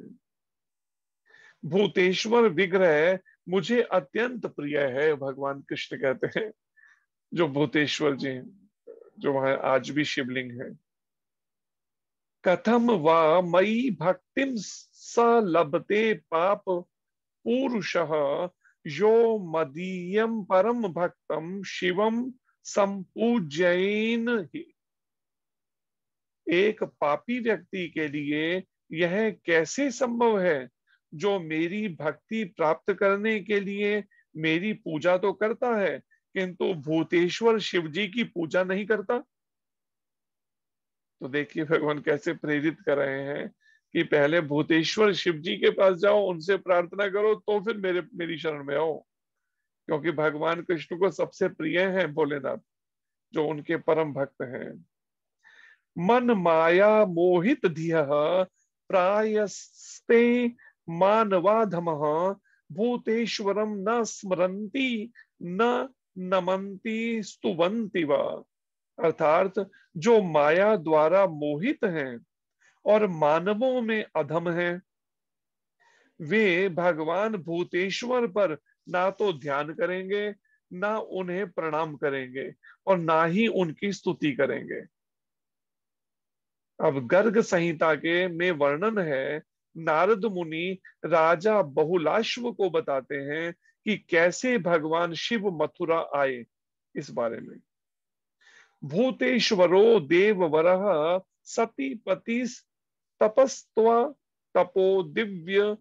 भूतेश्वर विग्रह मुझे अत्यंत प्रिय है भगवान कृष्ण कहते हैं जो भूतेश्वर जी जो वहां आज भी शिवलिंग है कथम व मई भक्तिम स लभते पाप पुरुष यो मदीयम परम भक्तम शिवम संपूजैन ही एक पापी व्यक्ति के लिए यह कैसे संभव है जो मेरी भक्ति प्राप्त करने के लिए मेरी पूजा तो करता है किंतु भूतेश्वर शिव जी की पूजा नहीं करता तो देखिए भगवान कैसे प्रेरित कर रहे हैं कि पहले भूतेश्वर शिव जी के पास जाओ उनसे प्रार्थना करो तो फिर मेरे मेरी शरण में आओ क्योंकि भगवान कृष्ण को सबसे प्रिय है भोलेनाथ जो उनके परम भक्त हैं मन माया मोहित धिय प्रायस्ते मानवाधम भूतेश्वरम न स्मरती न नमंती स्तुवंती व अर्थात जो माया द्वारा मोहित हैं और मानवों में अधम है वे भगवान भूतेश्वर पर ना तो ध्यान करेंगे ना उन्हें प्रणाम करेंगे और ना ही उनकी स्तुति करेंगे अब गर्ग संहिता के में वर्णन है नारद मुनि राजा बहुलाश्व को बताते हैं कि कैसे भगवान शिव मथुरा आए इस बारे में भूतेश्वरो देव वरह सती पति तपस्व तपो दिव्य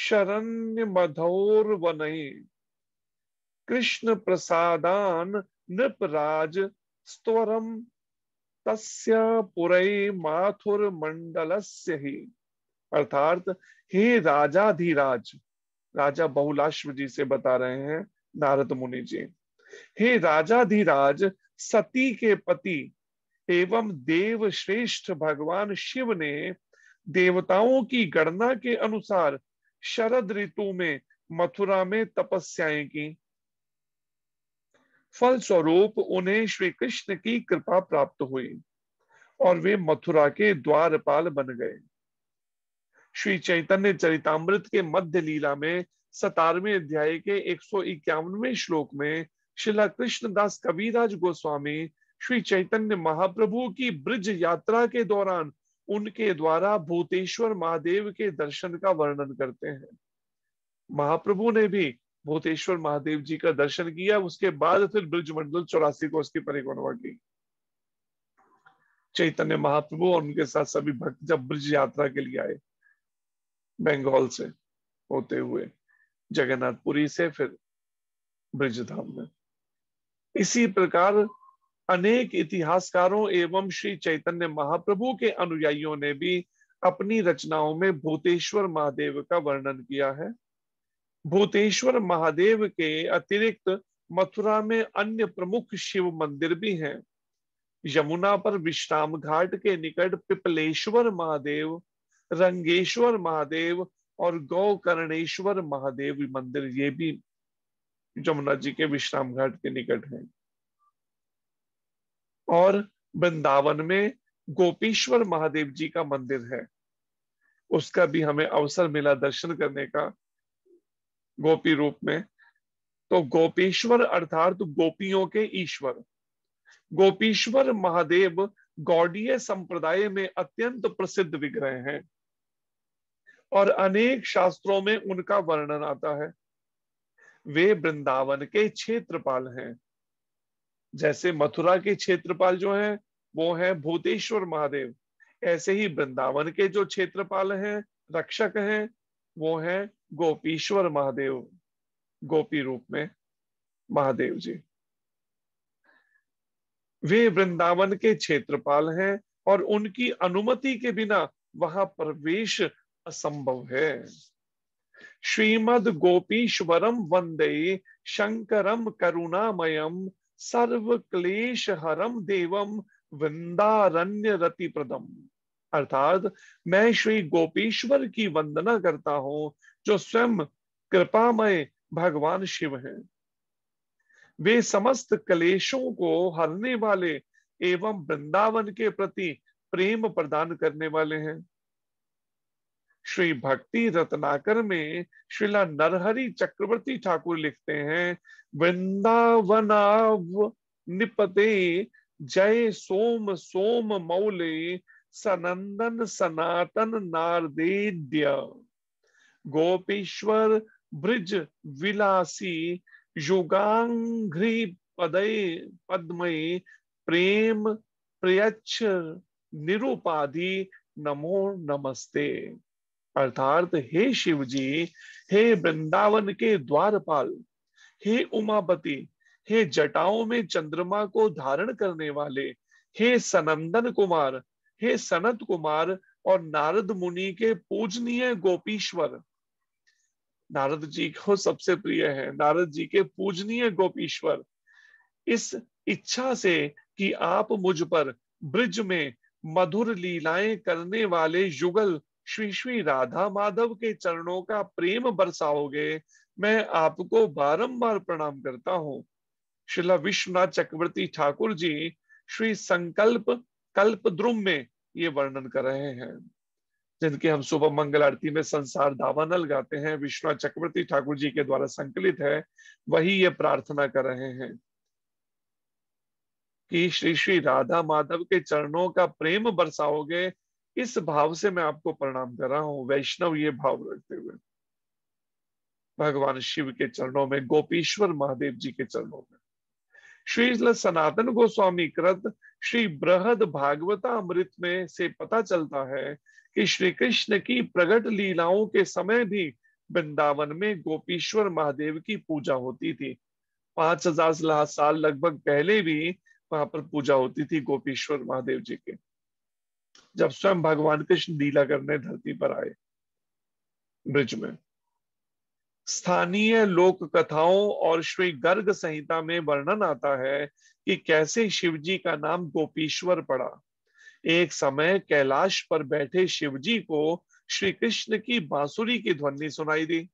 शरण्य मधोर वनये कृष्ण प्रसादान नृपराज स्तवरम तस्य पुरै माथुर मंडलस्य ही अर्थात हे राजाधिराज राजा बहुलाश्व जी से बता रहे हैं नारद मुनि जी हे राजाधिराज सती के पति एवं देव श्रेष्ठ भगवान शिव ने देवताओं की गणना के अनुसार शरद ऋतु में मथुरा में तपस्याएं की फलस्वरूप उन्हें श्री कृष्ण की कृपा प्राप्त हुई और वे मथुरा के द्वारपाल बन गए श्री चैतन्य चरितमृत के मध्य लीला में सतारवे अध्याय के एक सौ इक्यावनवे श्लोक में शिला कृष्णदास कविराज गोस्वामी श्री चैतन्य महाप्रभु की ब्रज यात्रा के दौरान उनके द्वारा भूतेश्वर महादेव के दर्शन का वर्णन करते हैं महाप्रभु ने भी भूतेश्वर महादेव जी का दर्शन किया उसके बाद फिर ब्रज मंडल चौरासी को उसकी परिक्रमा की चैतन्य महाप्रभु और उनके साथ सभी भक्त जब ब्रज यात्रा के लिए आए बंगाल से होते हुए जगन्नाथपुरी से फिर धाम में इसी प्रकार अनेक इतिहासकारों एवं श्री चैतन्य महाप्रभु के अनुयायियों ने भी अपनी रचनाओं में भूतेश्वर महादेव का वर्णन किया है भूतेश्वर महादेव के अतिरिक्त मथुरा में अन्य प्रमुख शिव मंदिर भी हैं यमुना पर विश्राम घाट के निकट पिपलेश्वर महादेव रंगेश्वर महादेव और गौकर्णेश्वर महादेव मंदिर ये भी यमुना जी के विश्राम घाट के निकट हैं और वृंदावन में गोपीश्वर महादेव जी का मंदिर है उसका भी हमें अवसर मिला दर्शन करने का गोपी रूप में तो गोपेश्वर अर्थात गोपियों के ईश्वर गोपीश्वर महादेव गौडीय संप्रदाय में अत्यंत प्रसिद्ध विग्रह हैं और अनेक शास्त्रों में उनका वर्णन आता है वे वृंदावन के क्षेत्रपाल हैं जैसे मथुरा के क्षेत्रपाल जो है वो है भूतेश्वर महादेव ऐसे ही वृंदावन के जो क्षेत्रपाल हैं रक्षक हैं वो है गोपीश्वर महादेव गोपी रूप में महादेव जी वे वृंदावन के क्षेत्रपाल हैं और उनकी अनुमति के बिना वहां प्रवेश असंभव है श्रीमद गोपीश्वरम वंदे शंकरम करुणामयम सर्व क्लेश हरम देवम वृंदारण्य रति प्रदम अर्थात मैं श्री गोपेश्वर की वंदना करता हूं जो स्वयं कृपामय भगवान शिव हैं वे समस्त कलेशों को हरने वाले एवं वृंदावन के प्रति प्रेम प्रदान करने वाले हैं श्री भक्ति रत्नाकर में श्रीला नरहरि चक्रवर्ती ठाकुर लिखते हैं वृंदावनाव निपते जय सोम सोम मौले सनंदन सनातन नारदेद्य गोपेश्वर ब्रिज विलासी युगाघ्री पदय पद्मय प्रेम प्रयच्छ निरुपाधि नमो नमस्ते अर्थात हे शिव जी हे वृंदावन के द्वारपाल हे उमापति हे जटाओं में चंद्रमा को धारण करने वाले हे सनंदन कुमार हे सनत कुमार और नारद मुनि के पूजनीय गोपीश्वर नारद जी को सबसे प्रिय है नारद जी के पूजनीय गोपीश्वर इस इच्छा से कि आप मुझ पर ब्रिज में मधुर लीलाएं करने वाले युगल श्री श्री राधा माधव के चरणों का प्रेम बरसाओगे मैं आपको बारंबार प्रणाम करता हूँ शिला विश्वनाथ चक्रवर्ती ठाकुर जी श्री संकल्प कल्प द्रुम में ये वर्णन कर रहे हैं जिनके हम सुबह मंगल आरती में संसार दावानल गाते हैं विश्वनाथ चक्रवर्ती ठाकुर जी के द्वारा संकलित है वही ये प्रार्थना कर रहे हैं कि श्री श्री राधा माधव के चरणों का प्रेम बरसाओगे इस भाव से मैं आपको प्रणाम कर रहा हूँ वैष्णव ये भाव रखते हुए भगवान शिव के चरणों में गोपीश्वर महादेव जी के चरणों में श्री सनातन गोस्वामी कृत श्री बृहद भागवता अमृत में से पता चलता है कि श्री कृष्ण की प्रगट लीलाओं के समय भी वृंदावन में गोपीश्वर महादेव की पूजा होती थी पांच हजार साल लगभग पहले भी वहां पर पूजा होती थी गोपीश्वर महादेव जी के जब स्वयं भगवान कृष्ण लीला करने धरती पर आए ब्रिज में स्थानीय लोक कथाओं और श्री गर्ग संहिता में वर्णन आता है कि कैसे शिवजी का नाम गोपीश्वर पड़ा एक समय कैलाश पर बैठे शिवजी को श्री कृष्ण की बांसुरी की ध्वनि सुनाई दी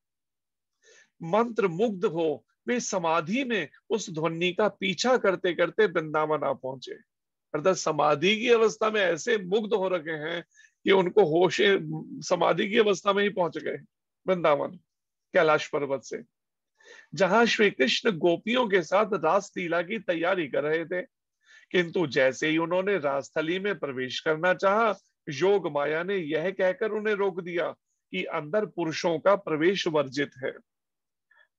मंत्र मुग्ध हो वे समाधि में उस ध्वनि का पीछा करते करते वृंदावन आ पहुंचे अर्थात समाधि की अवस्था में ऐसे मुग्ध हो रखे हैं कि उनको होश समाधि की अवस्था में ही पहुंच गए वृंदावन कैलाश पर्वत से जहां श्री कृष्ण गोपियों के साथ रासलीला की तैयारी कर रहे थे किंतु जैसे ही उन्होंने राजस्थली में प्रवेश करना चाहा योग माया ने यह कहकर उन्हें रोक दिया कि अंदर पुरुषों का प्रवेश वर्जित है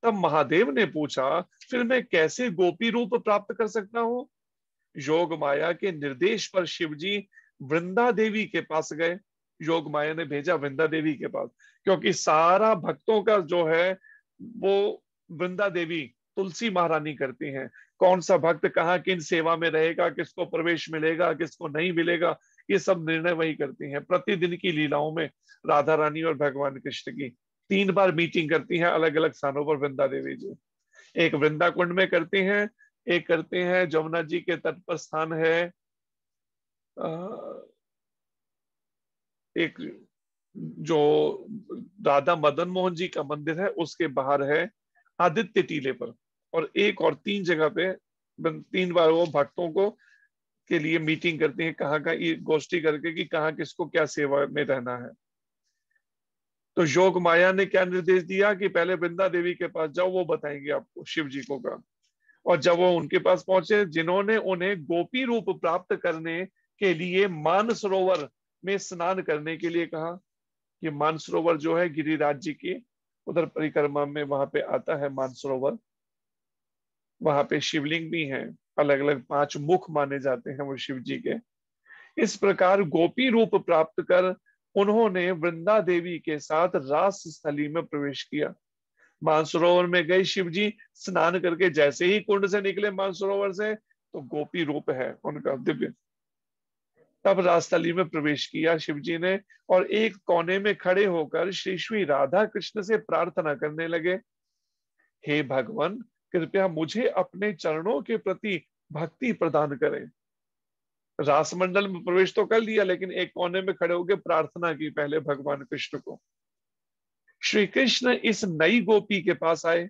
तब महादेव ने पूछा फिर मैं कैसे गोपी रूप प्राप्त कर सकता हूँ योग माया के निर्देश पर शिव जी वृंदा देवी के पास गए योग माया ने भेजा वृंदा देवी के पास क्योंकि सारा भक्तों का जो है वो वृंदा देवी तुलसी महारानी करती हैं कौन सा भक्त कहाँ किन सेवा में रहेगा किसको प्रवेश मिलेगा किसको नहीं मिलेगा ये सब निर्णय वही करती हैं प्रतिदिन की लीलाओं में राधा रानी और भगवान कृष्ण की तीन बार मीटिंग करती हैं अलग अलग स्थानों पर वृंदा देवी जी एक वृंदा कुंड में करती हैं एक करते हैं जमुना जी के तट पर स्थान है एक जो राधा मदन मोहन जी का मंदिर है उसके बाहर है आदित्य टीले पर और एक और तीन जगह पे मतलब तीन बार वो भक्तों को के लिए मीटिंग करते हैं कहाँ का गोष्ठी करके कि कहाँ किसको क्या सेवा में रहना है तो योग माया ने क्या निर्देश दिया कि पहले वृंदा देवी के पास जाओ वो बताएंगे आपको शिव जी को का और जब वो उनके पास पहुंचे जिन्होंने उन्हें गोपी रूप प्राप्त करने के लिए मानसरोवर में स्नान करने के लिए कहा कि मानसरोवर जो है गिरिराज जी के उधर परिक्रमा में वहां पे आता है मानसरोवर वहां पे शिवलिंग भी है अलग अलग पांच मुख माने जाते हैं वो शिव जी के इस प्रकार गोपी रूप प्राप्त कर उन्होंने वृंदा देवी के साथ रास स्थली में प्रवेश किया मानसरोवर में गए शिव जी स्नान करके जैसे ही कुंड से निकले मानसरोवर से तो गोपी रूप है उनका दिव्य तब राजस्थली में प्रवेश किया शिव जी ने और एक कोने में खड़े होकर श्री श्री राधा कृष्ण से प्रार्थना करने लगे हे भगवान कृपया मुझे अपने चरणों के प्रति भक्ति प्रदान करें रासमंडल में प्रवेश तो कर लिया लेकिन एक कोने में खड़े होकर प्रार्थना की पहले भगवान कृष्ण को श्री कृष्ण इस नई गोपी के पास आए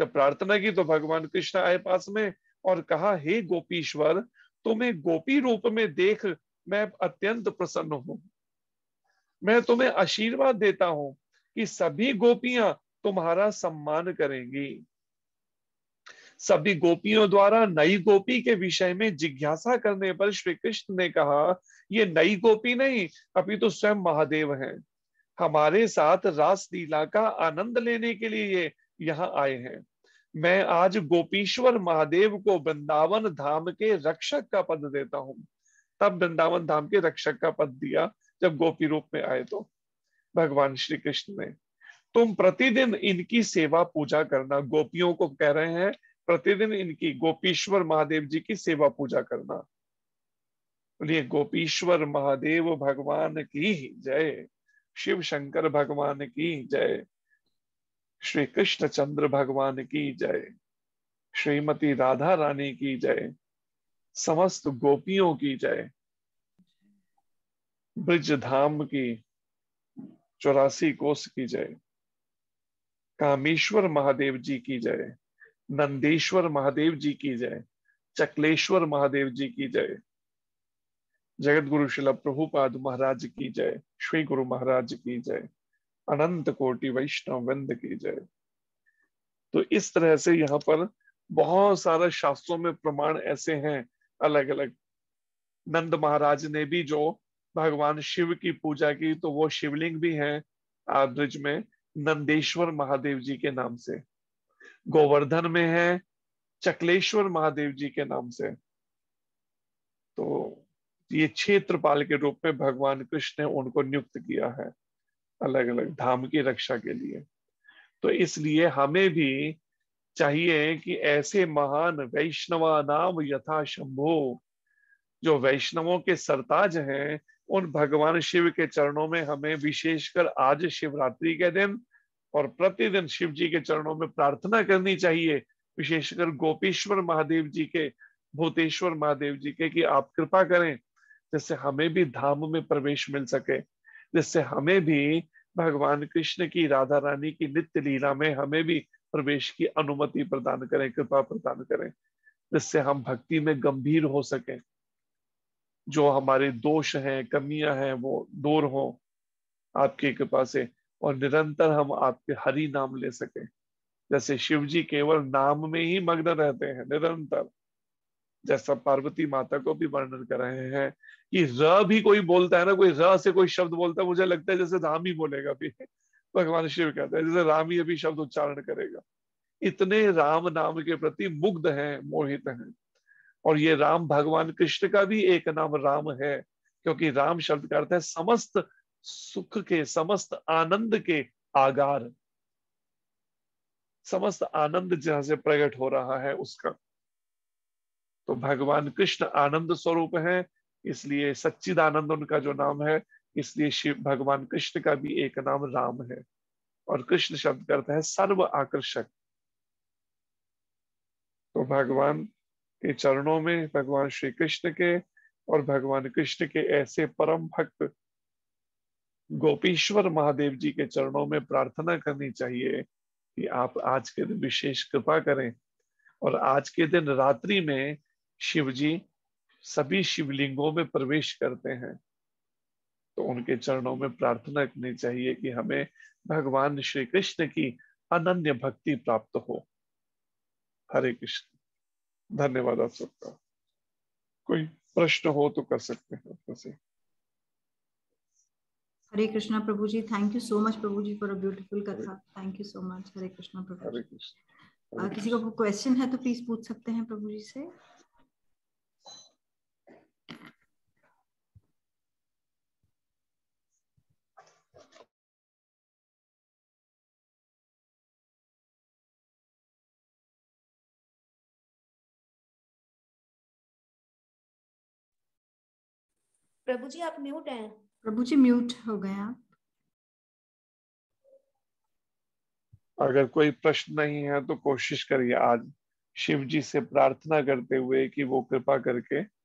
जब प्रार्थना की तो भगवान कृष्ण आए पास में और कहा हे गोपीश्वर तुम्हें गोपी रूप में देख मैं अत्यंत प्रसन्न हूं मैं तुम्हें आशीर्वाद देता हूं कि सभी गोपियां तुम्हारा सम्मान करेंगी सभी गोपियों द्वारा नई गोपी के विषय में जिज्ञासा करने पर श्री कृष्ण ने कहा यह नई गोपी नहीं अभी तो स्वयं महादेव हैं हमारे साथ रास लीला का आनंद लेने के लिए यहाँ आए हैं मैं आज गोपीश्वर महादेव को वृंदावन धाम के रक्षक का पद देता हूँ तब वृंदावन धाम के रक्षक का पद दिया जब गोपी रूप में आए तो भगवान श्री कृष्ण ने तुम प्रतिदिन इनकी सेवा पूजा करना गोपियों को कह रहे हैं प्रतिदिन इनकी गोपीश्वर महादेव जी की सेवा पूजा करना बोलिए गोपीश्वर महादेव भगवान की जय शिव शंकर भगवान की जय श्री कृष्ण चंद्र भगवान की जय श्रीमती राधा रानी की जय समस्त गोपियों की जय ब्रज धाम की चौरासी कोष की जय कामेश्वर महादेव जी की जय नंदेश्वर महादेव जी की जय चकलेश्वर महादेव जी की जय जगत गुरु शिल प्रभुपाद महाराज की जय श्री गुरु महाराज की जय अनंत कोटि वैष्णव वंद की जय तो इस तरह से यहाँ पर बहुत सारे शास्त्रों में प्रमाण ऐसे हैं अलग अलग नंद महाराज ने भी जो भगवान शिव की पूजा की तो वो शिवलिंग भी है आद्रिज में नंदेश्वर महादेव जी के नाम से गोवर्धन में है चकलेश्वर महादेव जी के नाम से तो ये क्षेत्रपाल के रूप में भगवान कृष्ण ने उनको नियुक्त किया है अलग अलग धाम की रक्षा के लिए तो इसलिए हमें भी चाहिए कि ऐसे महान वैष्णवा नाम यथा शंभो जो वैष्णवों के सरताज हैं उन भगवान शिव के चरणों में हमें विशेषकर आज शिवरात्रि के दिन और प्रतिदिन शिव जी के चरणों में प्रार्थना करनी चाहिए विशेषकर गोपेश्वर महादेव जी के भूतेश्वर महादेव जी के कि आप कृपा करें जिससे हमें भी धाम में प्रवेश मिल सके जिससे हमें भी भगवान कृष्ण की राधा रानी की नित्य लीला में हमें भी प्रवेश की अनुमति प्रदान करें कृपा प्रदान करें जिससे हम भक्ति में गंभीर हो सके जो हमारे दोष हैं कमियां हैं वो दूर हो आपकी कृपा से और निरंतर हम आपके हरि नाम ले सके जैसे शिव जी केवल नाम में ही मग्न रहते हैं निरंतर जैसा पार्वती माता को भी वर्णन कर रहे हैं कि र भी कोई बोलता है ना कोई र से कोई शब्द बोलता है मुझे लगता है जैसे राम ही बोलेगा भी भगवान शिव कहते हैं जैसे राम ही अभी शब्द उच्चारण करेगा इतने राम नाम के प्रति मुग्ध हैं मोहित हैं और ये राम भगवान कृष्ण का भी एक नाम राम है क्योंकि राम शब्द का अर्थ है समस्त सुख के समस्त आनंद के आगार समस्त आनंद जहां से प्रकट हो रहा है उसका तो भगवान कृष्ण आनंद स्वरूप है इसलिए सच्चिदानंद उनका जो नाम है इसलिए शिव भगवान कृष्ण का भी एक नाम राम है और कृष्ण शब्द करता है सर्व आकर्षक तो भगवान के चरणों में भगवान श्री कृष्ण के और भगवान कृष्ण के ऐसे परम भक्त गोपीश्वर महादेव जी के चरणों में प्रार्थना करनी चाहिए कि आप आज के दिन विशेष कृपा करें और आज के दिन रात्रि में शिव जी सभी शिवलिंगों में प्रवेश करते हैं तो उनके चरणों में प्रार्थना करनी चाहिए कि हमें भगवान श्री कृष्ण की अनन्य भक्ति प्राप्त हो हरे कृष्ण धन्यवाद आप सबका कोई प्रश्न हो तो कर सकते हैं Hare Krishna prabhu ji thank you so much prabhu ji for a beautiful katha thank you so much Hare Krishna prabhu Hare Krishna किसी को क्वेश्चन है तो प्लीज पूछ सकते हैं प्रभु जी से प्रभु जी आप म्यूट हैं प्रभु जी म्यूट हो गए आप अगर कोई प्रश्न नहीं है तो कोशिश करिए आज शिव जी से प्रार्थना करते हुए कि वो कृपा करके